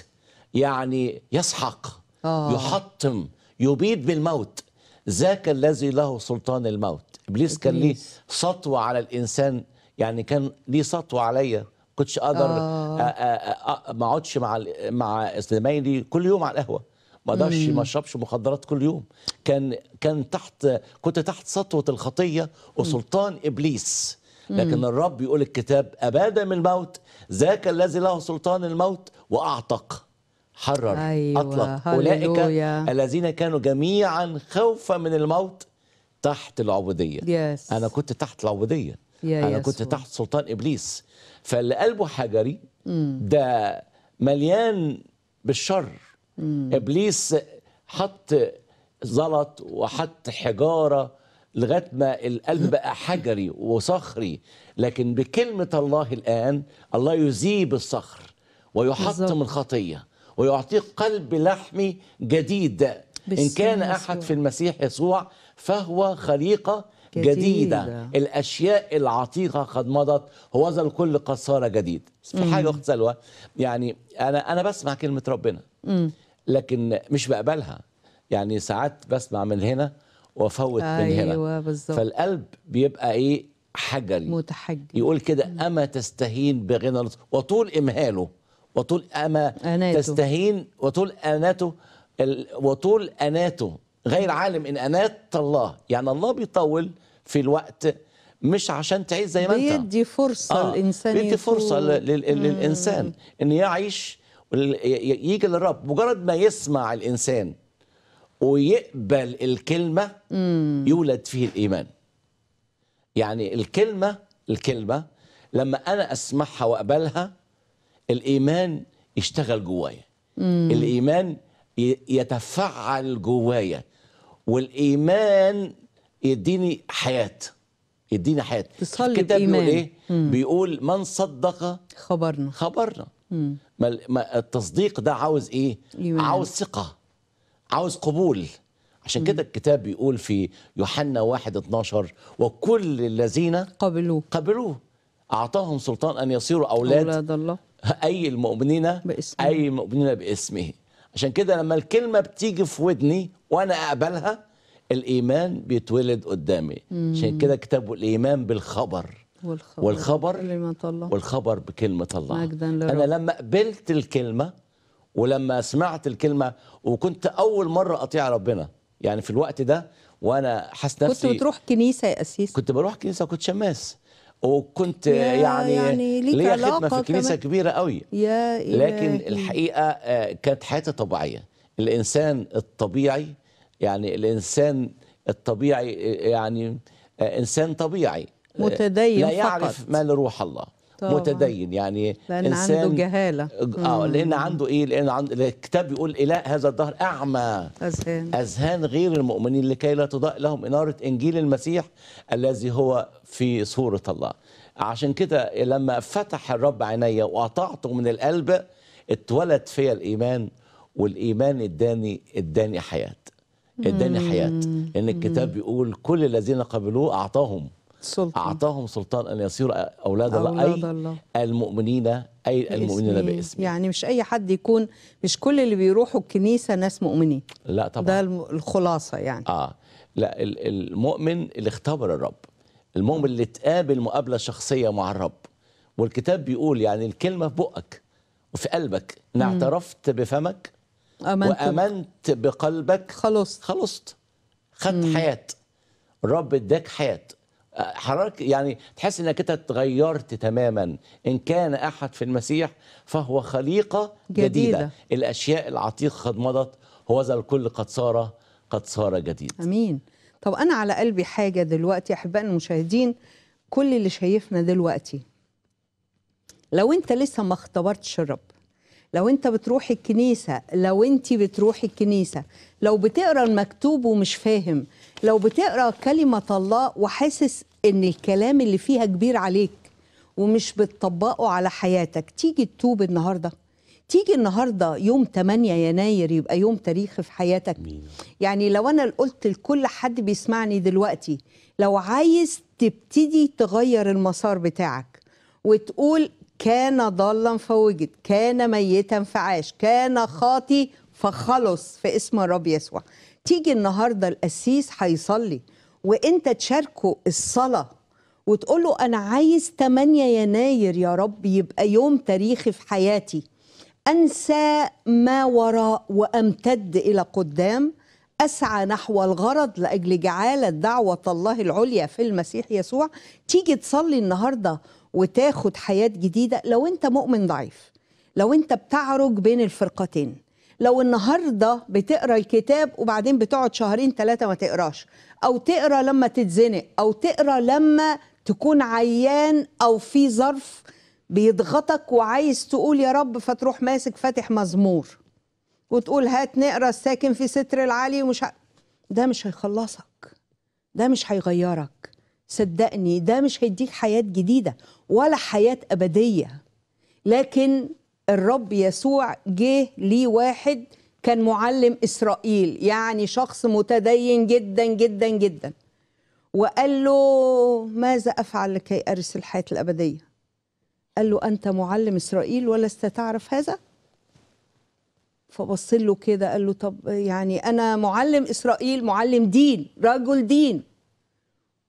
يعني يسحق آه. يحطم يبيد بالموت ذاك الذي له سلطان الموت إبليس كان ليه سطوة على الإنسان يعني كان ليه سطوة عليا كنتش اقدر آه، آه. آه، ما اقعدش مع مع زمايلي كل يوم على القهوه ما اقدرش ما اشربش مخدرات كل يوم كان كان تحت كنت تحت سطوه الخطيه وسلطان ابليس لكن مم. الرب يقول الكتاب اباد من الموت ذاك الذي له سلطان الموت واعتق حرر أيوة. اطلق اولئك الذين كانوا جميعا خوفا من الموت تحت العبوديه yes. انا كنت تحت العبوديه انا yes. كنت تحت سلطان ابليس فاللي قلبه حجري ده مليان بالشر ابليس حط زلط وحط حجاره لغايه ما القلب بقى حجري وصخري لكن بكلمه الله الان الله يذيب الصخر ويحطم الخطيه ويعطيك قلب لحمي جديد ان كان احد في المسيح يسوع فهو خليقه جديدة. جديدة الأشياء العتيقة قد مضت هوذا الكل قد صار جديد في حاجة أخت سلوى يعني أنا أنا بسمع كلمة ربنا مم. لكن مش بقبلها يعني ساعات بسمع من هنا وافوت أيوة من هنا أيوة، بالزبط. فالقلب بيبقى ايه حجري متحجر يقول كده اما تستهين بغنى وطول امهاله وطول اما أناته. تستهين وطول اناته وطول اناته غير عالم ان انات الله يعني الله بيطول في الوقت مش عشان تعيش زي ما انت بيدي فرصه آه للانسان بيدي فرصه للانسان ان يعيش يجي للرب مجرد ما يسمع الانسان ويقبل الكلمه مم. يولد فيه الايمان يعني الكلمه الكلمه لما انا اسمعها واقبلها الايمان يشتغل جوايا الايمان يتفعل جوايا والايمان يديني حياه يديني حياه الكتاب بيقول ايه مم. بيقول من صدق خبرنا خبرنا مم. ما التصديق ده عاوز ايه إيمان. عاوز ثقه عاوز قبول عشان كده الكتاب بيقول في يوحنا 1 12 وكل الذين قبلوه قبلوه اعطاهم سلطان ان يصيروا اولاد اولاد الله اي المؤمنين باسمه اي المؤمنين باسمه عشان كده لما الكلمه بتيجي في ودني وانا اقبلها الايمان بيتولد قدامي عشان كده كتبوا الايمان بالخبر والخبر والخبر بكلمه الله والخبر بكلمة الله أنا لما قبلت الكلمة ولما سمعت الكلمة وكنت أول مرة أطيع ربنا يعني في الوقت ده وأنا حاسس نفسي كنت بتروح كنيسة يا أسيس كنت بروح كنيسة وكنت شماس وكنت يعني, يعني ليا خدمة في كنيسة كبيرة قوي يا إلهي. لكن الحقيقة آه، كانت حياتي طبيعية الإنسان الطبيعي يعني الإنسان الطبيعي يعني آه، إنسان طبيعي آه، متدين لا يعرف فقط. ما لروح الله طبعا. متدين يعني لأن إنسان عنده جهالة اه لأن عنده إيه لأن عند الكتاب بيقول إله هذا الدهر أعمى أذهان أذهان غير المؤمنين لكي لا تضاء لهم إنارة إنجيل المسيح الذي هو في صورة الله عشان كده لما فتح الرب عيني وقطعته من القلب اتولد فيا الإيمان والإيمان اداني اداني حياة اداني حياه لان الكتاب بيقول كل الذين قبلوه اعطاهم سلطان. اعطاهم سلطان ان يصيروا اولاد, أولاد الله اي الله. المؤمنين اي المؤمنين باسمه يعني مش اي حد يكون مش كل اللي بيروحوا الكنيسه ناس مؤمنين لا طبعا ده الخلاصه يعني اه لا المؤمن اللي اختبر الرب المؤمن اللي تقابل مقابله شخصيه مع الرب والكتاب بيقول يعني الكلمه في بقك وفي قلبك ان اعترفت بفمك أمنت وامنت بقلبك خلصت خلصت خدت حياه الرب اداك حياه حضرتك يعني تحس انك انت اتغيرت تماما ان كان احد في المسيح فهو خليقه جديده, جديدة. الاشياء العتيقه قد مضت ذا الكل قد صار قد صار جديد امين طب انا على قلبي حاجه دلوقتي احبائي المشاهدين كل اللي شايفنا دلوقتي لو انت لسه ما اختبرتش الرب لو انت بتروح الكنيسه لو انت بتروح الكنيسه لو بتقرا المكتوب ومش فاهم لو بتقرا كلمه الله وحاسس ان الكلام اللي فيها كبير عليك ومش بتطبقه على حياتك تيجي تتوب النهارده تيجي النهارده يوم 8 يناير يبقى يوم تاريخي في حياتك يعني لو انا قلت لكل حد بيسمعني دلوقتي لو عايز تبتدي تغير المسار بتاعك وتقول كان ضالا فوجد كان ميتا فعاش كان خاطي فخلص في اسم الرب يسوع تيجي النهارده القسيس هيصلي وانت تشاركه الصلاه وتقول له انا عايز 8 يناير يا رب يبقى يوم تاريخي في حياتي انسى ما وراء وامتد الى قدام اسعى نحو الغرض لاجل جعاله دعوه الله العليا في المسيح يسوع تيجي تصلي النهارده وتاخد حياه جديده لو انت مؤمن ضعيف لو انت بتعرج بين الفرقتين لو النهارده بتقرا الكتاب وبعدين بتقعد شهرين ثلاثه ما تقراش او تقرا لما تتزنق او تقرا لما تكون عيان او في ظرف بيضغطك وعايز تقول يا رب فتروح ماسك فاتح مزمور وتقول هات نقرا الساكن في ستر العالي ومش ه... ده مش هيخلصك ده مش هيغيرك صدقني ده مش هيديك حياة جديدة ولا حياة أبدية لكن الرب يسوع جه لي واحد كان معلم إسرائيل يعني شخص متدين جدا جدا جدا وقال له ماذا أفعل لكي أرث الحياة الأبدية قال له أنت معلم إسرائيل ولست تعرف هذا فبص له كده قال له طب يعني أنا معلم إسرائيل معلم دين رجل دين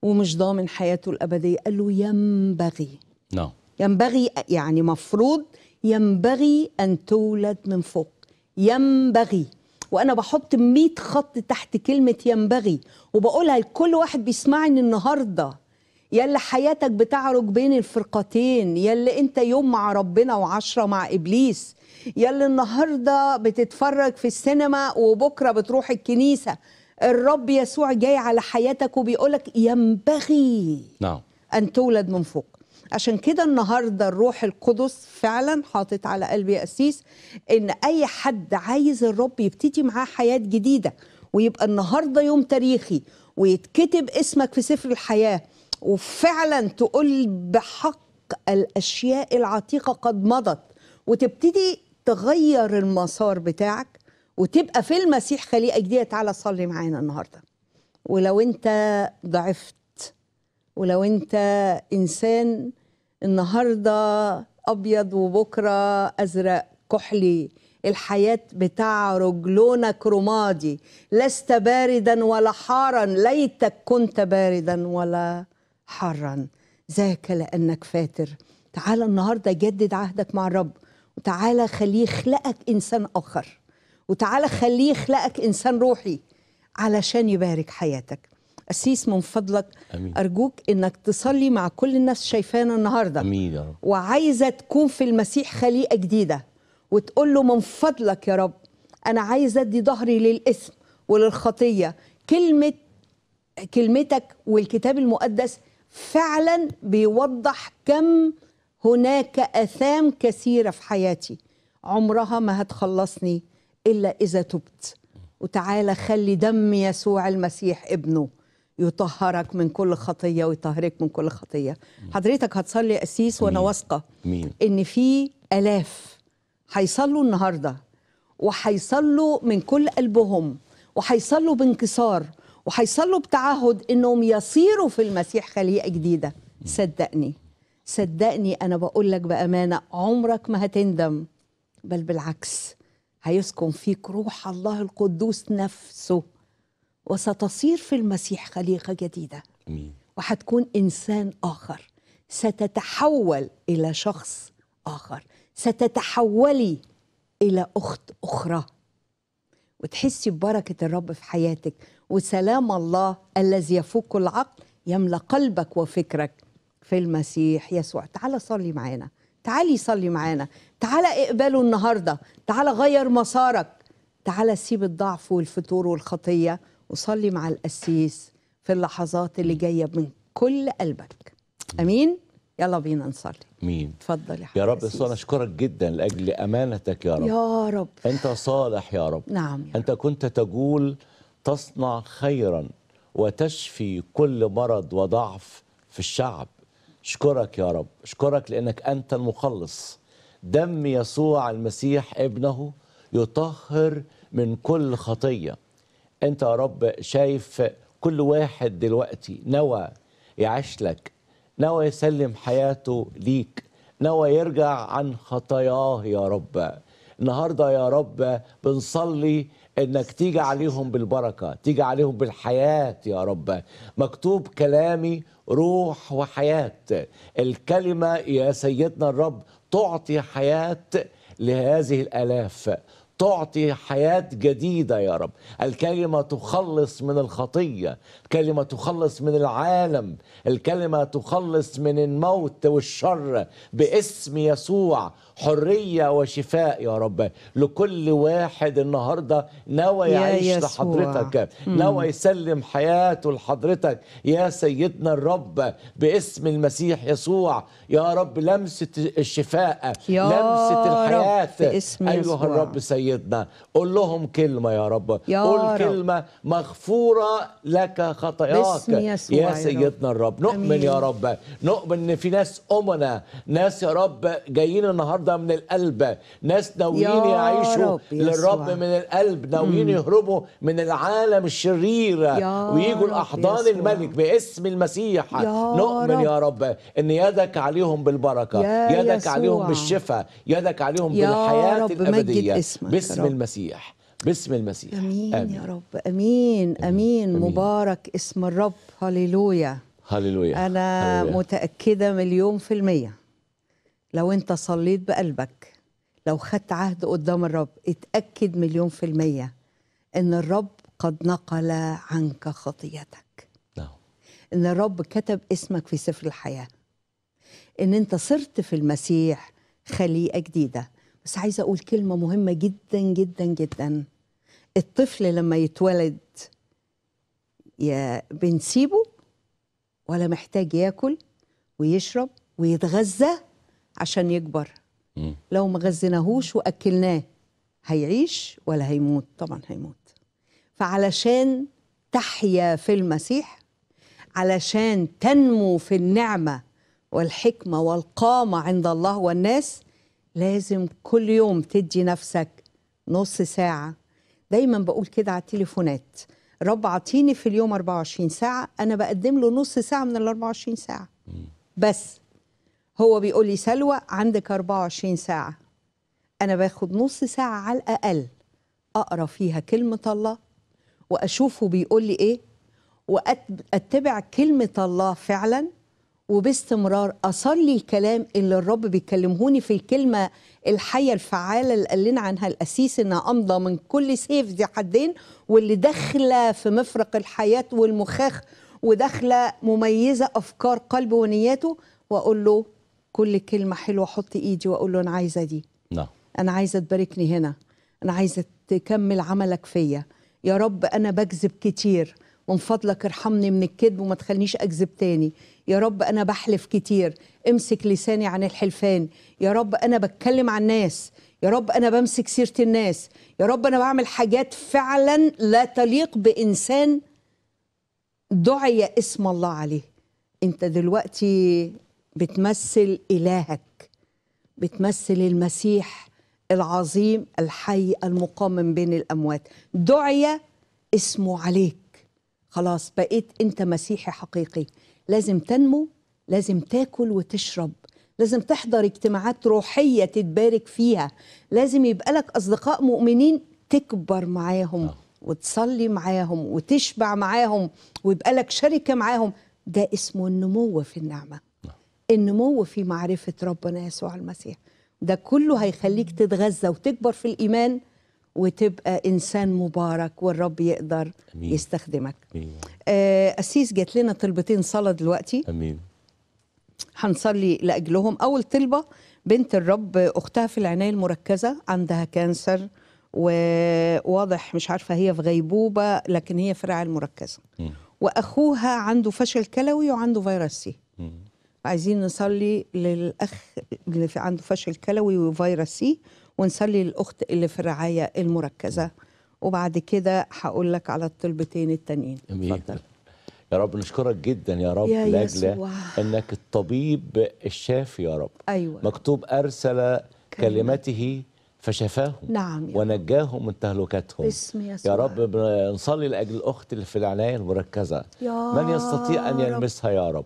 ومش ضامن حياته الأبدية قال له ينبغي نعم no. ينبغي يعني مفروض ينبغي أن تولد من فوق ينبغي وأنا بحط 100 خط تحت كلمة ينبغي وبقولها لكل واحد بيسمعني النهارده يا اللي حياتك بتعرج بين الفرقتين يا اللي انت يوم مع ربنا وعشرة مع إبليس يا اللي النهاردة بتتفرج في السينما وبكرة بتروح الكنيسة الرب يسوع جاي على حياتك وبيقولك ينبغي نعم أن تولد من فوق عشان كده النهاردة الروح القدس فعلا حاطط على قلبي أسيس إن أي حد عايز الرب يبتدي معاه حياة جديدة ويبقى النهاردة يوم تاريخي ويتكتب اسمك في سفر الحياة وفعلا تقول بحق الأشياء العتيقة قد مضت وتبتدي تغير المسار بتاعك وتبقى في المسيح خليقك دي تعالى صلي معانا النهارده ولو انت ضعفت ولو انت انسان النهارده ابيض وبكره ازرق كحلي الحياة بتعرج لونك رمادي لست باردا ولا حارا ليتك كنت باردا ولا حارا ذاك لأنك فاتر تعالى النهاردة جدد عهدك مع الرب وتعالى خليه يخلقك إنسان آخر وتعالى خليه يخلقك انسان روحي علشان يبارك حياتك أسيس من فضلك أمين. أرجوك إنك تصلي مع كل الناس شايفانا النهاردة أمين وعايزة تكون في المسيح خليقة جديدة وتقول له من فضلك يا رب أنا عايزة أدي ظهري للإثم وللخطية كلمة كلمتك والكتاب المقدس فعلا بيوضح كم هناك أثام كثيرة في حياتي عمرها ما هتخلصني إلا إذا تبت وتعالى خلي دم يسوع المسيح ابنه يطهرك من كل خطية ويطهرك من كل خطية حضرتك هتصلي أسيس وأنا واثقة إن في آلاف هيصلوا النهاردة وهيصلوا من كل قلبهم وهيصلوا بانكسار وهيصلوا بتعهد إنهم يصيروا في المسيح خليقة جديدة صدقني صدقني أنا بقول لك بأمانة عمرك ما هتندم بل بالعكس هيسكن فيك روح الله القدوس نفسه وستصير في المسيح خليقة جديدة أمين. وهتكون إنسان آخر ستتحول إلى شخص آخر ستتحولي إلى أخت أخرى وتحسي ببركة الرب في حياتك وسلام الله الذي يفوق العقل يملى قلبك وفكرك في المسيح يسوع تعال صلي معانا تعالي يصلي معانا تعالى اقبله النهارده تعالى غير مسارك تعالى سيب الضعف والفتور والخطيه وصلي مع القسيس في اللحظات اللي جايه من كل قلبك امين يلا بينا نصلي امين اتفضل يا, يا رب رب اشكرك جدا لاجل امانتك يا رب يا رب انت صالح يا رب نعم يا انت رب. كنت تقول تصنع خيرا وتشفي كل مرض وضعف في الشعب اشكرك يا رب اشكرك لانك انت المخلص دم يسوع المسيح ابنه يطهر من كل خطيه انت يا رب شايف كل واحد دلوقتي نوى يعيش لك نوى يسلم حياته ليك نوى يرجع عن خطاياه يا رب النهارده يا رب بنصلي انك تيجي عليهم بالبركه تيجي عليهم بالحياه يا رب مكتوب كلامي روح وحياة الكلمة يا سيدنا الرب تعطي حياة لهذه الآلاف تعطي حياة جديدة يا رب الكلمة تخلص من الخطية الكلمة تخلص من العالم الكلمة تخلص من الموت والشر باسم يسوع حرية وشفاء يا رب لكل واحد النهاردة نوى يعيش لحضرتك نوى يسلم حياته لحضرتك يا سيدنا الرب باسم المسيح يسوع يا رب لمسة الشفاء يا لمسة الحياة رب باسم أيها يسوع. الرب سيدنا قول لهم كلمة يا رب يا قول رب. كلمة مغفورة لك خطاياك يا سيدنا الرب نؤمن أمين. يا رب نؤمن إن في ناس أمنا ناس يا رب جايين النهاردة النهارده من القلب ناس ناويين يعيشوا للرب من القلب ناويين يهربوا من العالم الشرير ويجوا الأحضان الملك باسم المسيح نؤمن رب. يا رب أن يدك عليهم بالبركة يدك يسوع. عليهم بالشفاء يدك عليهم بالحياة الأبدية باسم المسيح باسم المسيح أمين, آمين. يا رب أمين. أمين أمين مبارك اسم الرب هللويا هللويا أنا هللويا. متأكدة مليون في المية لو انت صليت بقلبك لو خدت عهد قدام الرب اتأكد مليون في المية ان الرب قد نقل عنك خطيتك نعم. ان الرب كتب اسمك في سفر الحياة ان انت صرت في المسيح خليقة جديدة بس عايزة اقول كلمة مهمة جدا جدا جدا الطفل لما يتولد يا بنسيبه ولا محتاج ياكل ويشرب ويتغذى عشان يكبر م. لو ما غذيناهوش واكلناه هيعيش ولا هيموت طبعا هيموت فعلشان تحيا في المسيح علشان تنمو في النعمه والحكمه والقامه عند الله والناس لازم كل يوم تدي نفسك نص ساعه دايما بقول كده على التليفونات رب عطيني في اليوم 24 ساعه انا بقدم له نص ساعه من ال 24 ساعه بس هو بيقول لي سلوى عندك 24 ساعة أنا باخد نص ساعة على الأقل أقرأ فيها كلمة الله وأشوفه بيقول لي إيه وأتبع كلمة الله فعلا وباستمرار أصلي الكلام اللي الرب بيكلمهوني في الكلمة الحية الفعالة اللي قال لنا عنها الأسيس إنها أمضى من كل سيف ذي حدين واللي داخلة في مفرق الحياة والمخاخ وداخلة مميزة أفكار قلبه ونياته وأقول له كل كلمة حلوة أحط إيدي وأقول له أنا عايزة دي نعم أنا عايزة تباركني هنا أنا عايزة تكمل عملك فيا يا رب أنا بكذب كتير ومن فضلك ارحمني من الكذب وما تخلينيش أكذب تاني يا رب أنا بحلف كتير امسك لساني عن الحلفان يا رب أنا بتكلم عن الناس يا رب أنا بمسك سيرة الناس يا رب أنا بعمل حاجات فعلا لا تليق بإنسان دعي اسم الله عليه انت دلوقتي بتمثل إلهك بتمثل المسيح العظيم الحي المقام من بين الأموات دعي اسمه عليك خلاص بقيت أنت مسيحي حقيقي لازم تنمو لازم تاكل وتشرب لازم تحضر اجتماعات روحية تتبارك فيها لازم يبقى لك أصدقاء مؤمنين تكبر معاهم آه. وتصلي معاهم وتشبع معاهم ويبقى لك شركة معاهم ده اسمه النمو في النعمة النمو في معرفة ربنا يسوع المسيح ده كله هيخليك تتغذى وتكبر في الإيمان وتبقى إنسان مبارك والرب يقدر أمين. يستخدمك أمين. آه أسيس جات لنا طلبتين صلاة دلوقتي أمين هنصلي لأجلهم أول طلبة بنت الرب أختها في العناية المركزة عندها كانسر وواضح مش عارفة هي في غيبوبة لكن هي في رعاية المركزة م. وأخوها عنده فشل كلوي وعنده فيروس سي عايزين نصلي للاخ اللي في عنده فشل كلوي وفيروس سي ونصلي للاخت اللي في الرعايه المركزه وبعد كده هقول لك على الطلبتين التانيين اتفضل يا رب نشكرك جدا يا رب يا لاجل انك الطبيب الشافي يا رب أيوة. مكتوب ارسل كلمته فشفاهم نعم يا ونجاهم من تهلكتهم باسم يا رب نصلي لاجل الاخت اللي في العنايه المركزه يا من يستطيع ان يلمسها يا رب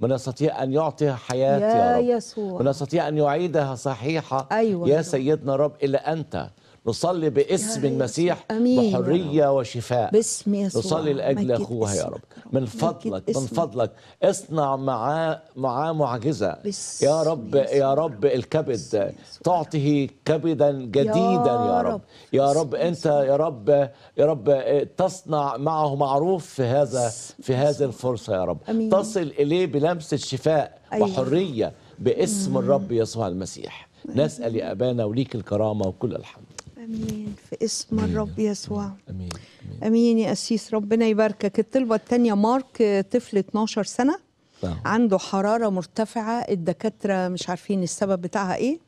من يستطيع أن يعطيها حياة يا, يا رب يسوع. من يستطيع أن يعيدها صحيحة أيوة يا سيدنا رب إلا أنت نصلي باسم المسيح أمين بحرية وشفاء باسم يسوع نصلي لأجل أخوها يا رب من فضلك من فضلك اصنع معاه معاه معجزة يا رب يا رب الكبد تعطه كبدا جديدا يا رب يا رب أنت يا رب يا رب تصنع معه معروف في هذا في هذه الفرصة يا رب تصل إليه بلمسة شفاء أيوه. وحرية باسم الرب يسوع المسيح نسأل يا أبانا وليك الكرامة وكل الحمد امين في اسم أمين. الرب يسوع امين امين, أمين يا قسيس ربنا يباركك الطلبه الثانيه مارك طفل 12 سنه طبعا. نعم. عنده حراره مرتفعه الدكاتره مش عارفين السبب بتاعها ايه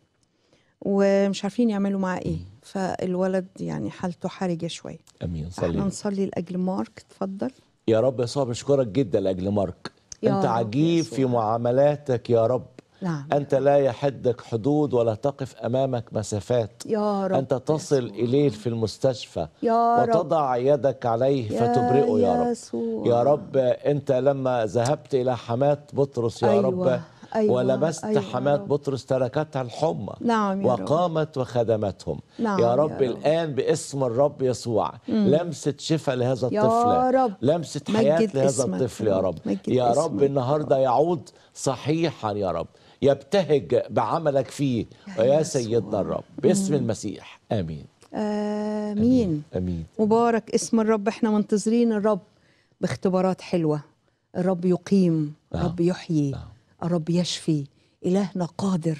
ومش عارفين يعملوا معاه ايه مم. فالولد يعني حالته حرجه شويه امين صلي احنا نصلي لاجل مارك اتفضل يا رب يا صاحبي اشكرك جدا لاجل مارك انت عجيب في معاملاتك يا رب نعم. أنت لا يحدك حدود ولا تقف أمامك مسافات يا رب أنت تصل يا إليه في المستشفى يا وتضع رب. يدك عليه يا فتبرئه يا, يا رب يا رب أنت لما ذهبت إلى حماة بطرس يا أيوة. رب أيوة ولمست أيوة, أيوة حماة بطرس تركتها الحمى نعم يا وقامت رب. وخدمتهم نعم يا رب يا الآن رب. باسم الرب يسوع لمسة شفاء لهذا الطفل يا رب. لمسة حياة لهذا الطفل يا رب يا رب النهاردة يعود صحيحا يا رب يبتهج بعملك فيه يا سيدنا الرب باسم المسيح آمين آمين, آمين. مبارك اسم الرب احنا منتظرين الرب باختبارات حلوة الرب يقيم آه. الرب يحيي آه. الرب يشفي إلهنا قادر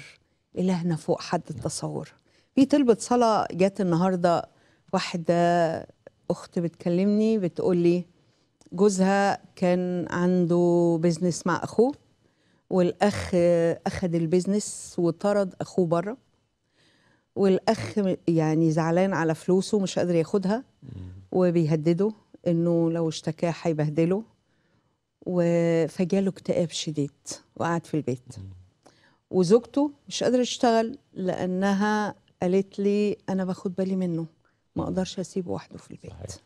إلهنا فوق حد التصور في طلبة صلاة جت النهاردة واحدة أخت بتكلمني بتقول لي جوزها كان عنده بيزنس مع أخوه والاخ اخذ البيزنس وطرد اخوه بره والاخ يعني زعلان على فلوسه مش قادر ياخدها وبيهدده انه لو اشتكاه هيبهدله فجاله اكتئاب شديد وقعد في البيت وزوجته مش قادره تشتغل لانها قالت لي انا باخد بالي منه ما اقدرش اسيبه وحده في البيت صحيح.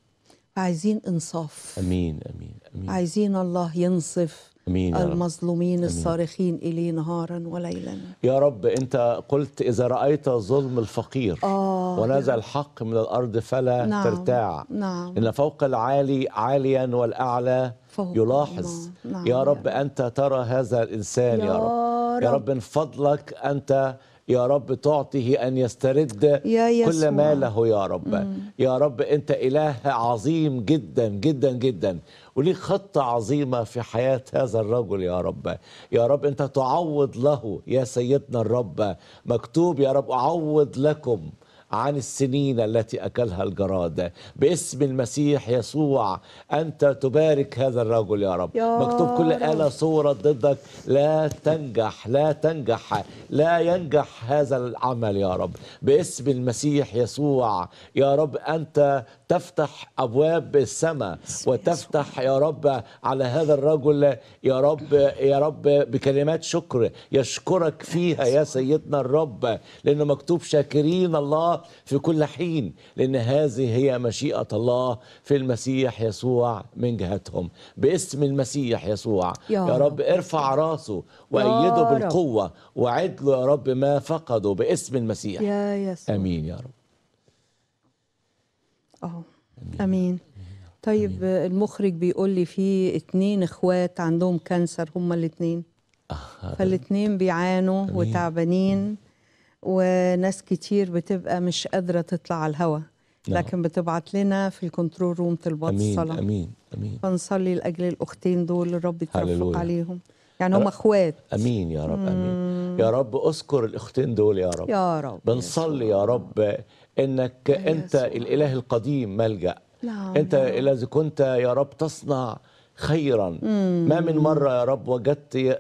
عايزين انصاف امين امين امين عايزين الله ينصف أمين يا رب. المظلومين أمين. الصارخين إلي نهارا وليلا يا رب أنت قلت إذا رأيت ظلم الفقير آه ونزع نعم. الحق من الأرض فلا نعم. ترتاع نعم. إن فوق العالي عاليا والأعلى فوق يلاحظ نعم. نعم، يا رب أنت ترى هذا الإنسان يا, يا رب. رب يا رب من فضلك أنت يا رب تعطيه أن يسترد يا كل ما له يا رب مم. يا رب أنت إله عظيم جدا جدا جدا وليه خطة عظيمة في حياة هذا الرجل يا رب يا رب أنت تعوض له يا سيدنا الرب مكتوب يا رب أعوض لكم عن السنين التي اكلها الجراد باسم المسيح يسوع انت تبارك هذا الرجل يا رب يا مكتوب كل اله صوره ضدك لا تنجح لا تنجح لا ينجح هذا العمل يا رب باسم المسيح يسوع يا رب انت تفتح أبواب السماء وتفتح يا رب على هذا الرجل يا رب يا رب بكلمات شكر يشكرك فيها يا سيدنا الرب لأنه مكتوب شاكرين الله في كل حين لأن هذه هي مشيئة الله في المسيح يسوع من جهتهم باسم المسيح يسوع يا, رب ارفع راسه وأيده بالقوة وعد له يا رب ما فقده باسم المسيح يا يسوع. آمين يا رب اه امين طيب المخرج بيقول لي في اتنين اخوات عندهم كانسر هما الاتنين آه. فالاتنين بيعانوا أمين. وتعبانين وناس كتير بتبقى مش قادره تطلع على الهوا نعم. لكن بتبعت لنا في الكنترول روم طلبات الصلاه امين امين فنصلي لاجل الاختين دول الرب يترفق عليهم يعني هم اخوات امين يا رب امين يا رب اذكر الاختين دول يا رب يا رب بنصلي يا رب انك انت الاله القديم ملجا لا انت الذي كنت يا رب تصنع خيرا مم. ما من مره يا رب وجدت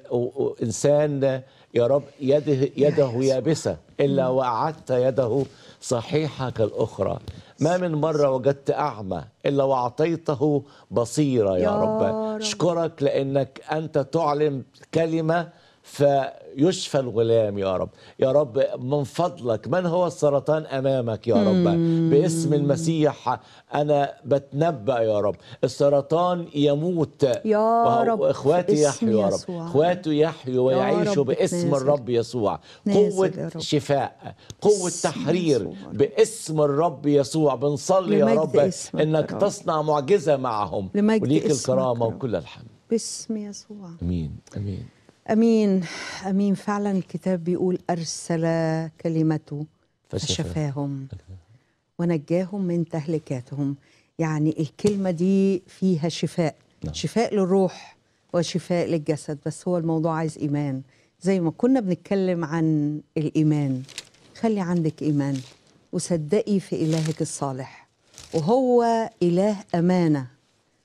انسان يا رب يده يده يابسه الا وأعدت يده صحيحه كالاخرى ما من مره وجدت اعمى الا واعطيته بصيره يا, يا رب اشكرك لانك انت تعلم كلمه فيشفى الغلام يا رب يا رب من فضلك من هو السرطان أمامك يا رب باسم المسيح أنا بتنبأ يا رب السرطان يموت يا رب إخواتي يحيوا يا رب إخواته يحيوا ويعيشوا باسم الرب يسوع قوة شفاء قوة تحرير باسم الرب يسوع بنصلي يا رب إنك تصنع معجزة معهم وليك الكرامة وكل الحمد باسم يسوع امين امين امين امين فعلا الكتاب بيقول ارسل كلمته فشفاهم ونجاهم من تهلكاتهم يعني الكلمه دي فيها شفاء نعم. شفاء للروح وشفاء للجسد بس هو الموضوع عايز ايمان زي ما كنا بنتكلم عن الايمان خلي عندك ايمان وصدقي في الهك الصالح وهو اله امانه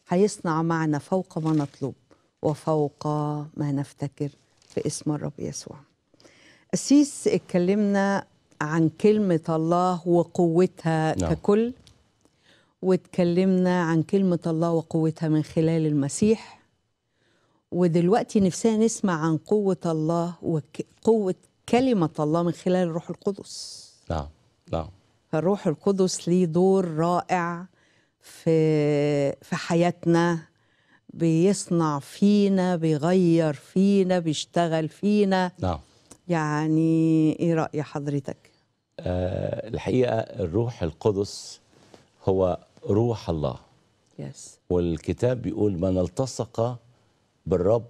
هيصنع معنا فوق ما نطلب وفوق ما نفتكر باسم الرب يسوع أسيس اتكلمنا عن كلمة الله وقوتها نعم. ككل واتكلمنا عن كلمة الله وقوتها من خلال المسيح ودلوقتي نفسنا نسمع عن قوة الله وقوة كلمة الله من خلال الروح القدس نعم نعم فالروح القدس ليه دور رائع في في حياتنا بيصنع فينا بيغير فينا بيشتغل فينا نعم يعني ايه راي حضرتك آه الحقيقه الروح القدس هو روح الله يس والكتاب بيقول من التصق بالرب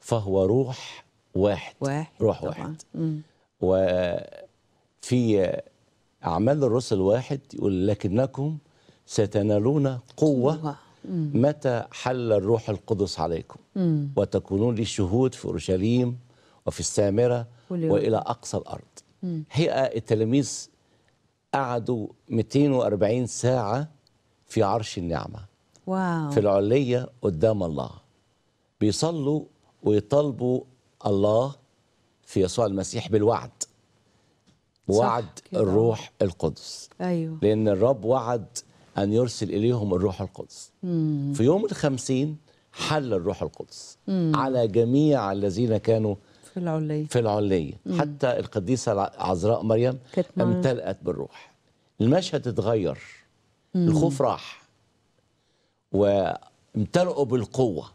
فهو روح واحد, واحد روح طبعا. واحد وفي أعمال الرسل واحد يقول لكنكم ستنالون قوة, قوة. متى حل الروح القدس عليكم وتكونون لي شهود في اورشليم وفي السامره والى اقصى الارض هي التلاميذ قعدوا 240 ساعه في عرش النعمه واو. في العليه قدام الله بيصلوا ويطالبوا الله في يسوع المسيح بالوعد وعد الروح القدس أيوه. لان الرب وعد أن يرسل إليهم الروح القدس مم. في يوم الخمسين حل الروح القدس مم. على جميع الذين كانوا في العلية في العلية حتى القديسة عزراء مريم امتلأت بالروح المشهد اتغير مم. الخوف راح وامتلأوا بالقوة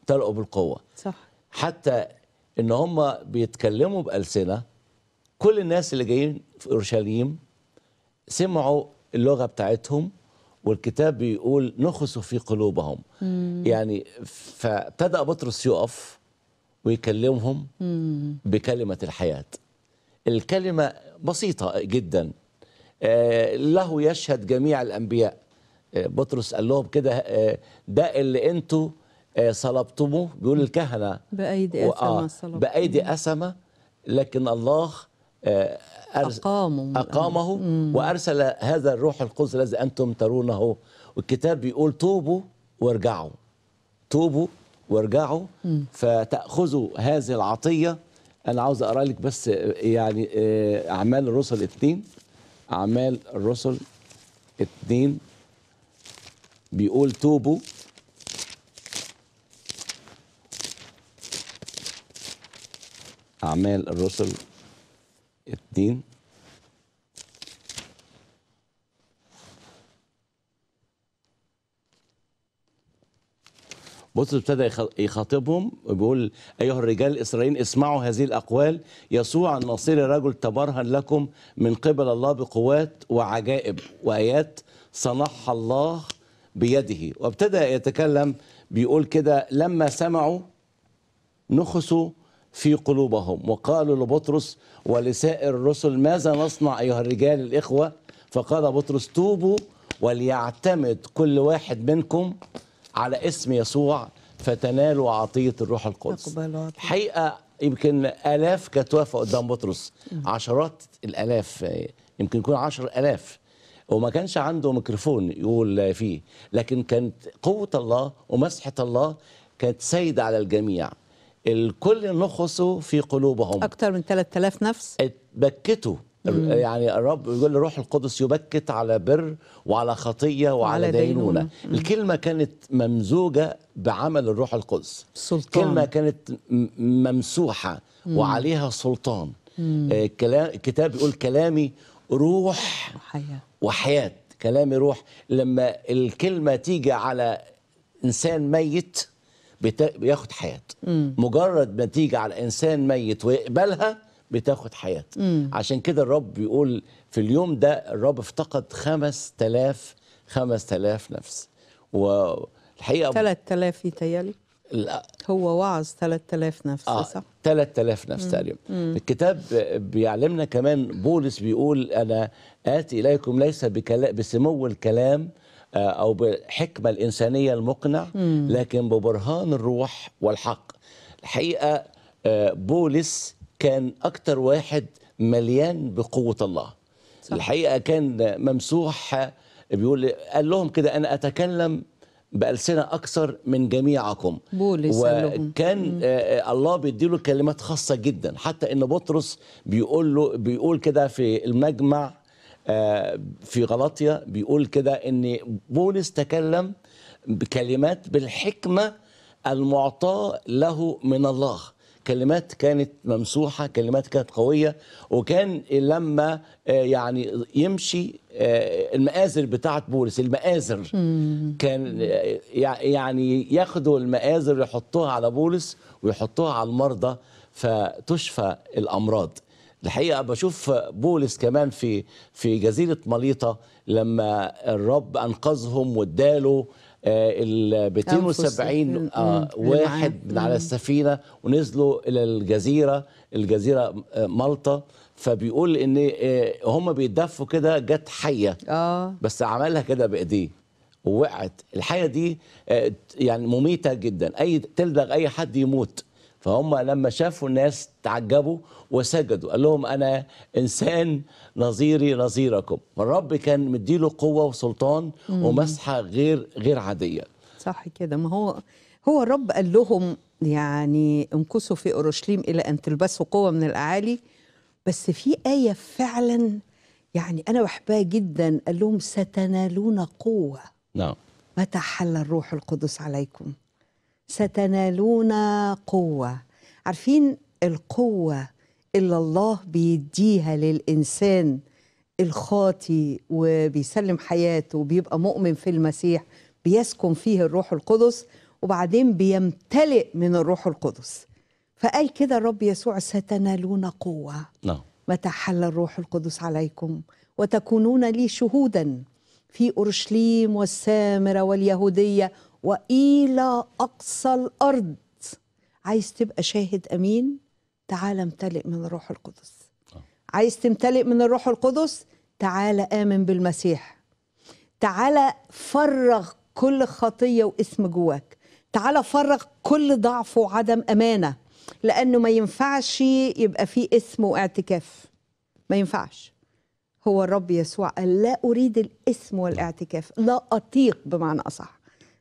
امتلأوا بالقوة صح حتى ان هم بيتكلموا بألسنة كل الناس اللي جايين في اورشليم سمعوا اللغة بتاعتهم والكتاب بيقول نخسوا في قلوبهم مم. يعني فابتدأ بطرس يقف ويكلمهم مم. بكلمة الحياة الكلمة بسيطة جدا آه، له يشهد جميع الأنبياء آه، بطرس قال لهم كده آه، ده اللي انتوا صلبتموه بيقول الكهنة بأيدي أسمة بأيدي أسمة لكن الله أقامه, أقامه وأرسل هذا الروح القدس الذي أنتم ترونه والكتاب بيقول توبوا وارجعوا توبوا وارجعوا فتأخذوا هذه العطية أنا عاوز أقرأ لك بس يعني آه، أعمال الرسل اثنين أعمال الرسل اثنين بيقول توبوا أعمال الرسل اثنين بص ابتدى يخاطبهم بيقول ايها الرجال الاسرائيليين اسمعوا هذه الاقوال يسوع الناصري رجل تبرهن لكم من قبل الله بقوات وعجائب وايات صنعها الله بيده وابتدى يتكلم بيقول كده لما سمعوا نخسوا في قلوبهم وقالوا لبطرس ولسائر الرسل ماذا نصنع ايها الرجال الاخوه فقال بطرس توبوا وليعتمد كل واحد منكم على اسم يسوع فتنالوا عطيه الروح القدس حقيقة يمكن الاف كانت واقفه قدام بطرس عشرات الالاف يمكن يكون عشر الاف وما كانش عنده ميكروفون يقول فيه لكن كانت قوه الله ومسحه الله كانت سيده على الجميع الكل نخصوا في قلوبهم اكثر من 3000 نفس اتبكتوا يعني الرب يقول روح القدس يبكت على بر وعلى خطيه وعلى دينونه الكلمه كانت ممزوجه بعمل الروح القدس سلطان. كلمه كانت ممسوحه مم. وعليها سلطان آه، كلام الكتاب يقول كلامي روح وحياه وحياه كلامي روح لما الكلمه تيجي على انسان ميت بياخد حياه مم. مجرد ما تيجي على انسان ميت ويقبلها بتاخد حياه مم. عشان كده الرب بيقول في اليوم ده الرب افتقد 5000 5000 نفس والحقيقه 3000 يتيالي لا. هو وعظ 3000 نفس آه صح 3000 نفس تقريبا الكتاب بيعلمنا كمان بولس بيقول انا اتي اليكم ليس بكلا بسمو الكلام آه، او بالحكمه الانسانيه المقنع مم. لكن ببرهان الروح والحق الحقيقه آه، بولس كان أكتر واحد مليان بقوة الله صح. الحقيقة كان ممسوح بيقول قال لهم كده أنا أتكلم بألسنة أكثر من جميعكم بولس وكان آه،, آه الله بيديله كلمات خاصة جدا حتى إن بطرس بيقول له بيقول كده في المجمع آه في غلطية بيقول كده إن بولس تكلم بكلمات بالحكمة المعطاة له من الله كلمات كانت ممسوحه كلمات كانت قويه وكان لما آه، يعني يمشي آه، المآزر بتاعت بولس المآزر كان آه، يعني ياخدوا المآزر يحطوها على بولس ويحطوها على المرضى فتشفى الأمراض الحقيقه بشوف بولس كمان في في جزيره مليطه لما الرب انقذهم واداله آه، ال 270 آه، واحد من على السفينه ونزلوا الى الجزيره الجزيره آه، مالطا فبيقول ان هم بيدفوا كده جت حيه اه بس عملها كده بايديه ووقعت الحيه دي يعني مميته جدا اي تلدغ اي حد يموت فهم لما شافوا الناس تعجبوا وسجدوا قال لهم أنا إنسان نظيري نظيركم فالرب كان مديله قوة وسلطان ومسحة غير غير عادية صح كده ما هو هو الرب قال لهم يعني انكسوا في اورشليم الى ان تلبسوا قوه من الاعالي بس في ايه فعلا يعني انا بحبها جدا قال لهم ستنالون قوه نعم متى حل الروح القدس عليكم ستنالون قوه عارفين القوه اللي الله بيديها للانسان الخاطي وبيسلم حياته وبيبقى مؤمن في المسيح بيسكن فيه الروح القدس وبعدين بيمتلئ من الروح القدس فقال كده الرب يسوع ستنالون قوة نعم متى حل الروح القدس عليكم وتكونون لي شهودا في أورشليم والسامرة واليهودية والى اقصى الارض عايز تبقى شاهد امين تعال امتلئ من الروح القدس عايز تمتلئ من الروح القدس تعال امن بالمسيح تعال فرغ كل خطيه واسم جواك تعال فرغ كل ضعف وعدم امانه لانه ما ينفعش يبقى في اسم واعتكاف ما ينفعش هو الرب يسوع قال لا اريد الاسم والاعتكاف لا اطيق بمعنى اصح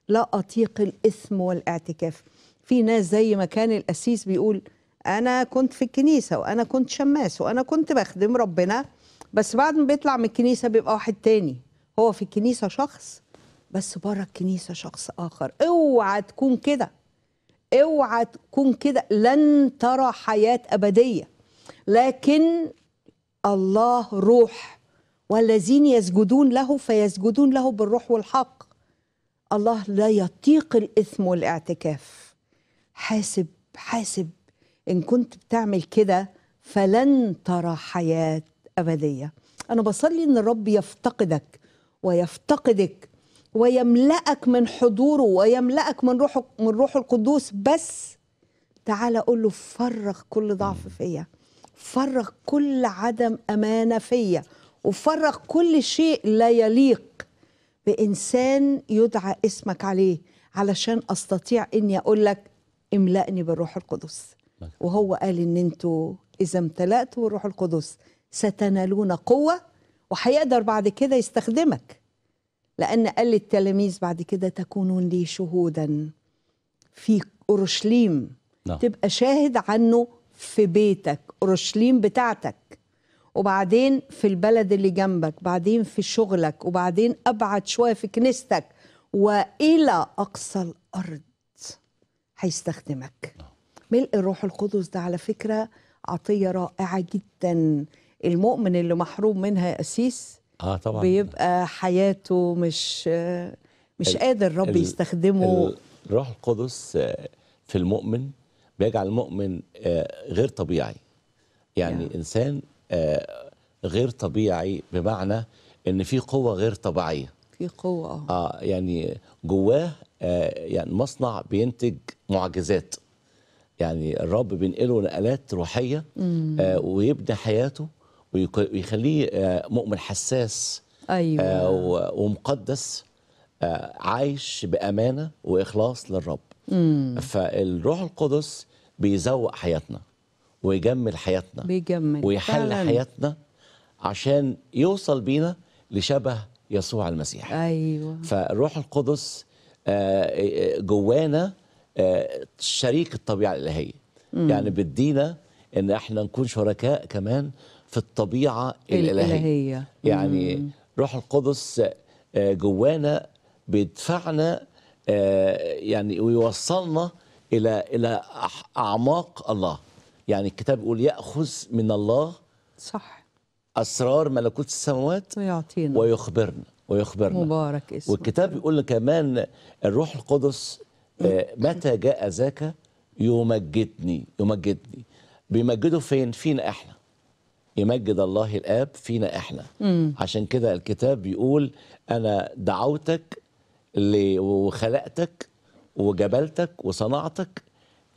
لا أطيق الإثم والاعتكاف في ناس زي ما كان القسيس بيقول أنا كنت في الكنيسة وأنا كنت شماس وأنا كنت بخدم ربنا بس بعد ما بيطلع من الكنيسة بيبقى واحد تاني هو في الكنيسة شخص بس بره الكنيسة شخص آخر اوعى تكون كده اوعى تكون كده لن ترى حياة أبدية لكن الله روح والذين يسجدون له فيسجدون له بالروح والحق الله لا يطيق الإثم والاعتكاف حاسب حاسب إن كنت بتعمل كده فلن ترى حياة أبدية أنا بصلي إن الرب يفتقدك ويفتقدك ويملأك من حضوره ويملأك من روحه من روحه القدوس بس تعالى قول له فرغ كل ضعف فيا فرغ كل عدم أمانة فيا وفرغ كل شيء لا يليق بإنسان يدعى اسمك عليه علشان أستطيع إني أقول لك املأني بالروح القدس وهو قال إن أنتوا إذا امتلأتوا بالروح القدس ستنالون قوة وهيقدر بعد كده يستخدمك لأن قال للتلاميذ بعد كده تكونون لي شهودا في أورشليم نعم. تبقى شاهد عنه في بيتك أورشليم بتاعتك وبعدين في البلد اللي جنبك بعدين في شغلك وبعدين أبعد شوية في كنيستك وإلى أقصى الأرض هيستخدمك ملء الروح القدس ده على فكرة عطية رائعة جدا المؤمن اللي محروم منها يا أسيس آه طبعا بيبقى حياته مش مش قادر ربي يستخدمه الروح القدس آه، في المؤمن بيجعل المؤمن آه، غير طبيعي يعني yeah. نعم. انسان آه، غير طبيعي بمعنى ان في قوه غير طبيعيه في قوه اه, آه يعني جواه آه، يعني مصنع بينتج معجزات يعني الرب بينقله نقلات روحيه آه ويبني حياته ويخليه آه مؤمن حساس ايوه آه ومقدس آه عايش بامانه واخلاص للرب مم. فالروح القدس بيزوق حياتنا ويجمل حياتنا بيجمل ويحل فعلا. حياتنا عشان يوصل بينا لشبه يسوع المسيح ايوه فالروح القدس آه، آه، جوانا آه، شريك الطبيعه الالهيه مم. يعني بيدينا ان احنا نكون شركاء كمان في الطبيعه الالهيه, الإلهية. يعني روح القدس جوانا بيدفعنا يعني ويوصلنا الى الى اعماق الله يعني الكتاب يقول ياخذ من الله صح اسرار ملكوت السماوات ويعطينا ويخبرنا ويخبرنا مبارك اسمه والكتاب يقول كمان الروح القدس آه، متى جاء ذاك يمجدني يمجدني بيمجده فين فينا احنا يمجد الله الاب فينا احنا مم. عشان كده الكتاب بيقول انا دعوتك وخلقتك وجبلتك وصنعتك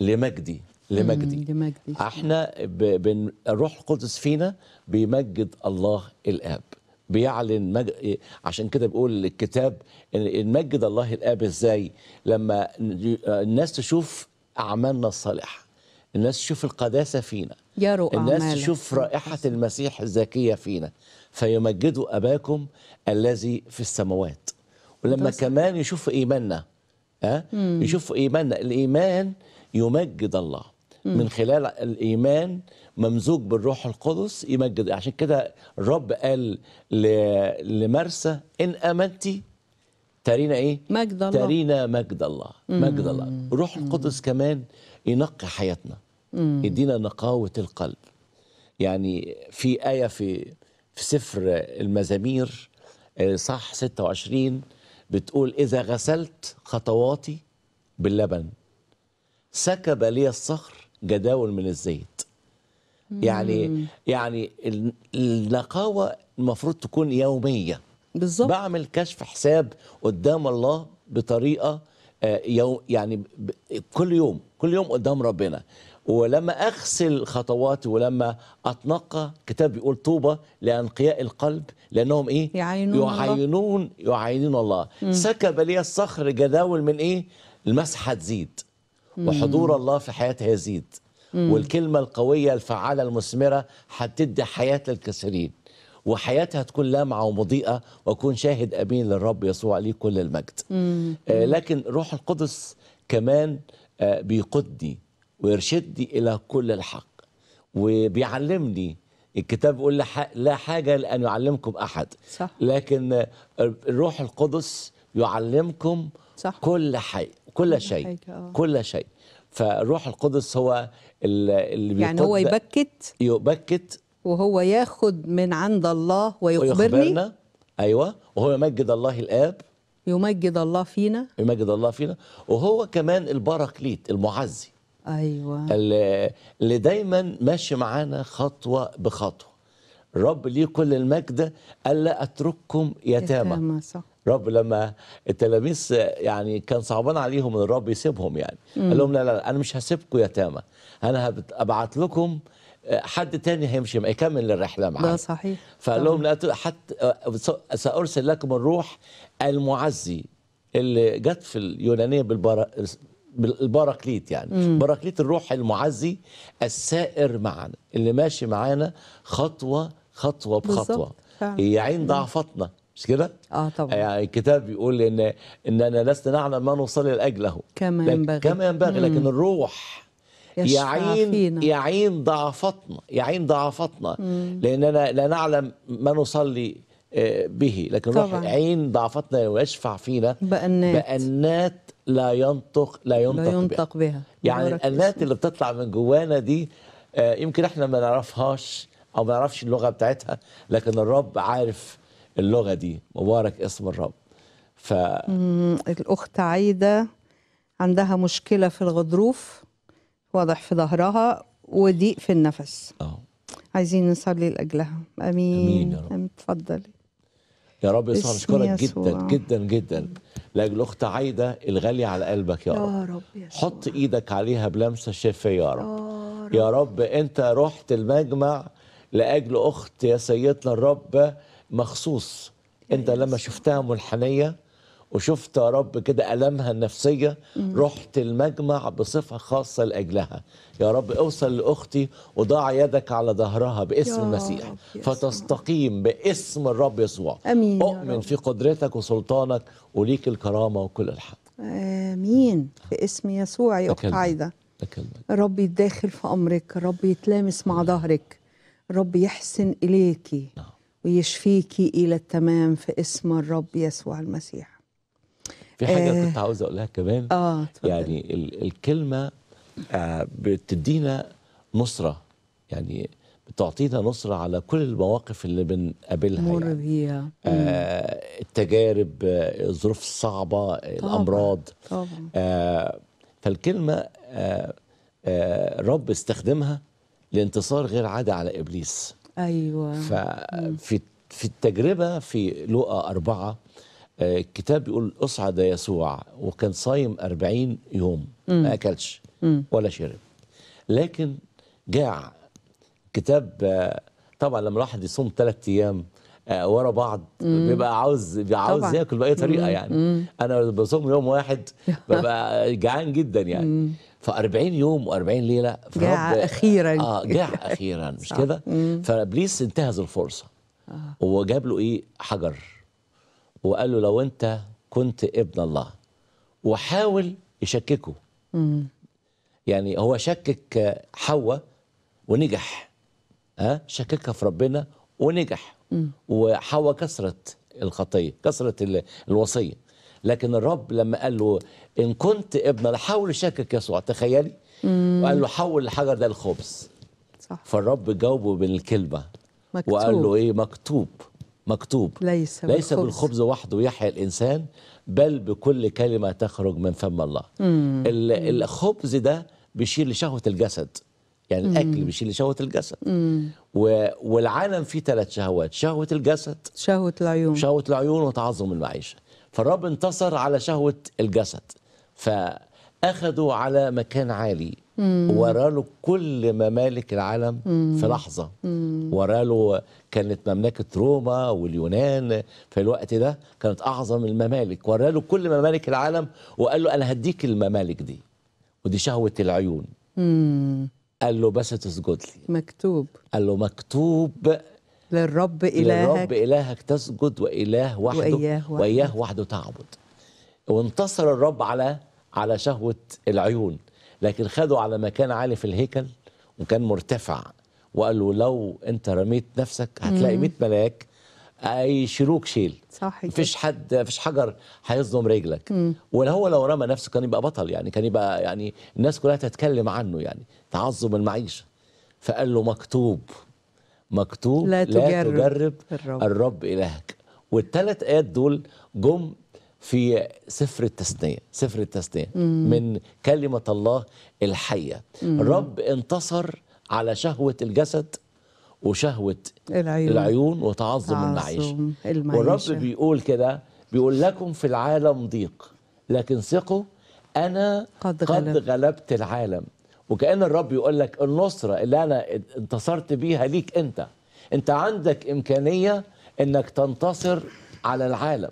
لمجدي لمجدي لمجدي احنا بن... الروح القدس فينا بيمجد الله الاب بيعلن مج... عشان كده بيقول الكتاب ان نمجد الله الاب ازاي لما الناس تشوف اعمالنا الصالحه الناس تشوف القداسه فينا يا الناس أعمالك. تشوف رائحه المسيح الزكيه فينا فيمجدوا اباكم الذي في السماوات ولما كمان يشوفوا ايماننا ها أه؟ يشوفوا ايماننا الايمان يمجد الله من خلال الايمان ممزوج بالروح القدس يمجد عشان كده الرب قال لمرسى ان امنتي ترينا ايه مجد الله ترينا مجد الله مجد الله الروح القدس كمان ينقي حياتنا يدينا نقاوه القلب يعني في ايه في في سفر المزامير آه، صح 26 بتقول إذا غسلت خطواتي باللبن سكب لي الصخر جداول من الزيت يعني مم. يعني النقاوه المفروض تكون يوميه بالظبط بعمل كشف حساب قدام الله بطريقه آه، يو يعني كل يوم كل يوم قدام ربنا ولما اغسل خطواتي ولما اتنقى كتاب بيقول طوبى لانقياء القلب لانهم ايه يعينون يعينون الله, يعينون الله. سكب لي الصخر جداول من ايه المسحه تزيد وحضور الله في حياتها يزيد والكلمة القوية الفعالة المثمرة هتدي حياة للكثيرين وحياتها تكون لامعة ومضيئة وأكون شاهد أمين للرب يسوع لي كل المجد آه، لكن روح القدس كمان آه، بيقودني ويرشدني إلى كل الحق وبيعلمني الكتاب بيقول لا حاجة لأن يعلمكم أحد صح. لكن الروح آه، القدس يعلمكم صح. كل حي كل شيء آه. كل شيء فالروح القدس هو اللي يعني هو يبكت يبكت وهو ياخد من عند الله ويخبرني ويخبرنا ايوه وهو يمجد الله الاب يمجد الله فينا يمجد الله فينا وهو كمان الباراكليت المعزي ايوه اللي دايما ماشي معانا خطوه بخطوه الرب ليه كل المجد الا اترككم يتامى يتامى صح رب لما التلاميذ يعني كان صعبان عليهم ان الرب يسيبهم يعني مم. قال لهم لا لا انا مش هسيبكم يتامى انا هبعت لكم آه، حد تاني هيمشي هيكمل الرحله معايا ده صحيح فقال لهم لا حتى آه، سارسل لكم الروح المعزي اللي جت في اليونانيه بالبر... الباراكليت يعني مم. باراكليت الروح المعزي السائر معنا اللي ماشي معانا خطوه خطوه بخطوه يعين ضعفتنا مش كده؟ اه طبعا آه، يعني الكتاب بيقول ان اننا لسنا نعلم ما نصلي لاجله كما ينبغي كما ينبغي لكن الروح يعين فينا. يعين ضعفتنا يعين ضعفتنا لاننا لا نعلم ما نصلي آه، به لكن الروح يعين ضعفتنا ويشفع فينا بأنات, بأنات لا ينطق لا ينطق, لا ينطق بها. بها يعني الأنات اللي بتطلع من جوانا دي آه، يمكن احنا ما نعرفهاش او ما نعرفش اللغه بتاعتها لكن الرب عارف اللغه دي مبارك اسم الرب ف الاخت عايده عندها مشكله في الغضروف واضح في ظهرها وضيق في النفس اه عايزين نصلي لاجلها امين امين يا رب امين اتفضلي يا رب يسوع بشكرك جدا جدا جدا لاجل اخت عايده الغاليه على قلبك يا, رب يا رب, يا حط ايدك عليها بلمسه شفيه يا رب يا رب انت رحت المجمع لاجل اخت يا سيدنا الرب مخصوص انت أيوة، لما شفتها منحنيه وشفت يا رب كده ألمها النفسية رحت المجمع بصفة خاصة لأجلها يا رب اوصل لأختي وضع يدك على ظهرها باسم المسيح فتستقيم باسم الرب يسوع أمين أؤمن في قدرتك وسلطانك وليك الكرامة وكل الحق آمين باسم يسوع يا أخت عايدة ربي يتداخل في أمرك ربي يتلامس مع ظهرك ربي يحسن إليكي نعم. ويشفيكي إلى التمام في اسم الرب يسوع المسيح في حاجة آه كنت عاوز أقولها كمان آه يعني ال الكلمة آه بتدينا نصرة يعني بتعطينا نصرة على كل المواقف اللي بنقابلها مر يعني. بيها آه التجارب آه، الظروف الصعبة طبعا. الأمراض طبعا. آه فالكلمة آه آه رب استخدمها لانتصار غير عادي على إبليس ايوه ففي في التجربه في لقاء أربعة آه، الكتاب بيقول اصعد يسوع وكان صايم أربعين يوم ما أكلش ولا شرب لكن جاع كتاب آه، طبعا لما الواحد يصوم ثلاث أيام آه، ورا بعض بيبقى عاوز بيبقى عاوز ياكل باي طريقه يعني انا بصوم يوم واحد ببقى <laughs> جعان جدا يعني ف40 يوم و40 ليله جاع اخيرا اه جاع <laughs> اخيرا مش كده فابليس انتهز الفرصه آه. وجاب له ايه حجر وقال له لو انت كنت ابن الله وحاول يشككه مم. يعني هو شكك حواء ونجح ها أه؟ شككها في ربنا ونجح وحواء كسرت الخطيه كسرت الوصيه لكن الرب لما قال له ان كنت ابن حول شكك يسوع تخيلي مم. وقال له حول الحجر ده لخبز صح فالرب جاوبه بالكلمه مكتوب. وقال له ايه مكتوب مكتوب ليس, ليس بالخبز, بالخبز وحده يحيا الانسان بل بكل كلمه تخرج من فم الله مم. الخبز ده بيشيل لشهوه الجسد يعني مم. الاكل بيشيل شهوه الجسد و... والعالم فيه ثلاث شهوات شهوه الجسد شهوه العيون شهوه العيون وتعظم المعيشه فالرب انتصر على شهوة الجسد فأخذوا على مكان عالي وراله كل ممالك العالم في لحظة وراله كانت مملكة روما واليونان في الوقت ده كانت أعظم الممالك وراله كل ممالك العالم وقال له أنا هديك الممالك دي ودي شهوة العيون قال له بس تسجد لي مكتوب قال له مكتوب للرب إلهك للرب إلهك تسجد وإله وحده وإياه وحده, وإياه وحده تعبد وانتصر الرب على على شهوة العيون لكن خده على مكان عالي في الهيكل وكان مرتفع وقال له لو انت رميت نفسك هتلاقي 100 ملاك شروك شيل صحيح مفيش حد مفيش حجر هيصدم رجلك ولو وهو لو رمى نفسه كان يبقى بطل يعني كان يبقى يعني الناس كلها تتكلم عنه يعني تعظم المعيشه فقال له مكتوب مكتوب لا تجرب, لا تجرب الرب. الرب إلهك والثلاث آيات دول جم في سفر التثنية سفر التثنية من كلمة الله الحية مم. الرب انتصر على شهوة الجسد وشهوة العيون, العيون وتعظم المعيشة والرب بيقول كده بيقول لكم في العالم ضيق لكن ثقوا أنا قد, غلب. قد غلبت العالم وكأن الرب يقول لك النصرة اللي أنا انتصرت بيها ليك أنت أنت عندك إمكانية أنك تنتصر على العالم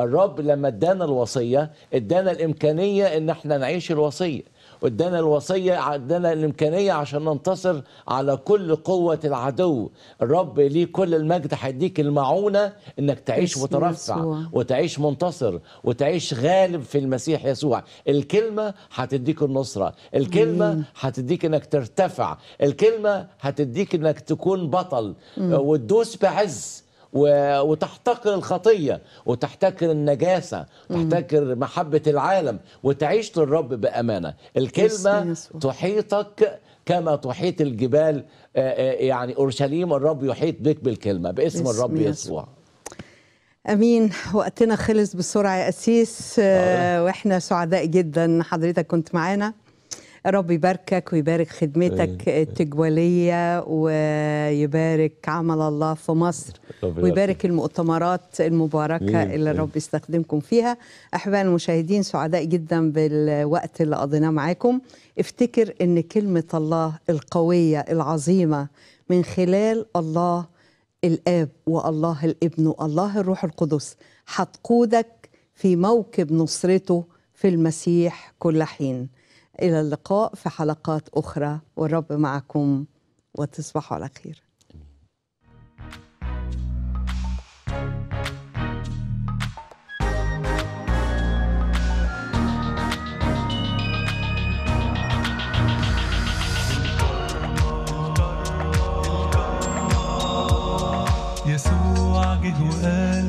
الرب لما ادانا الوصية ادانا الإمكانية أن احنا نعيش الوصية ادانا الوصيه ادانا الامكانيه عشان ننتصر على كل قوه العدو الرب ليه كل المجد هيديك المعونه انك تعيش وترفع وتعيش منتصر وتعيش غالب في المسيح يسوع الكلمه هتديك النصره الكلمه هتديك انك ترتفع الكلمه هتديك انك تكون بطل آه، وتدوس بعز وتحتقر الخطية وتحتقر النجاسة وتحتقر محبة العالم وتعيش للرب بأمانة الكلمة تحيطك كما تحيط الجبال يعني أورشليم الرب يحيط بك بالكلمة باسم الرب يسوع امين وقتنا خلص بسرعه يا اسيس آه. واحنا سعداء جدا حضرتك كنت معانا رب يباركك ويبارك خدمتك التجوالية ويبارك عمل الله في مصر ويبارك المؤتمرات المباركة اللي رب يستخدمكم فيها أحبائي المشاهدين سعداء جدا بالوقت اللي قضيناه معاكم افتكر أن كلمة الله القوية العظيمة من خلال الله الآب والله الابن والله الروح القدس هتقودك في موكب نصرته في المسيح كل حين إلى اللقاء في حلقات أخرى والرب معكم وتصبحوا على خير يسوع جه وقال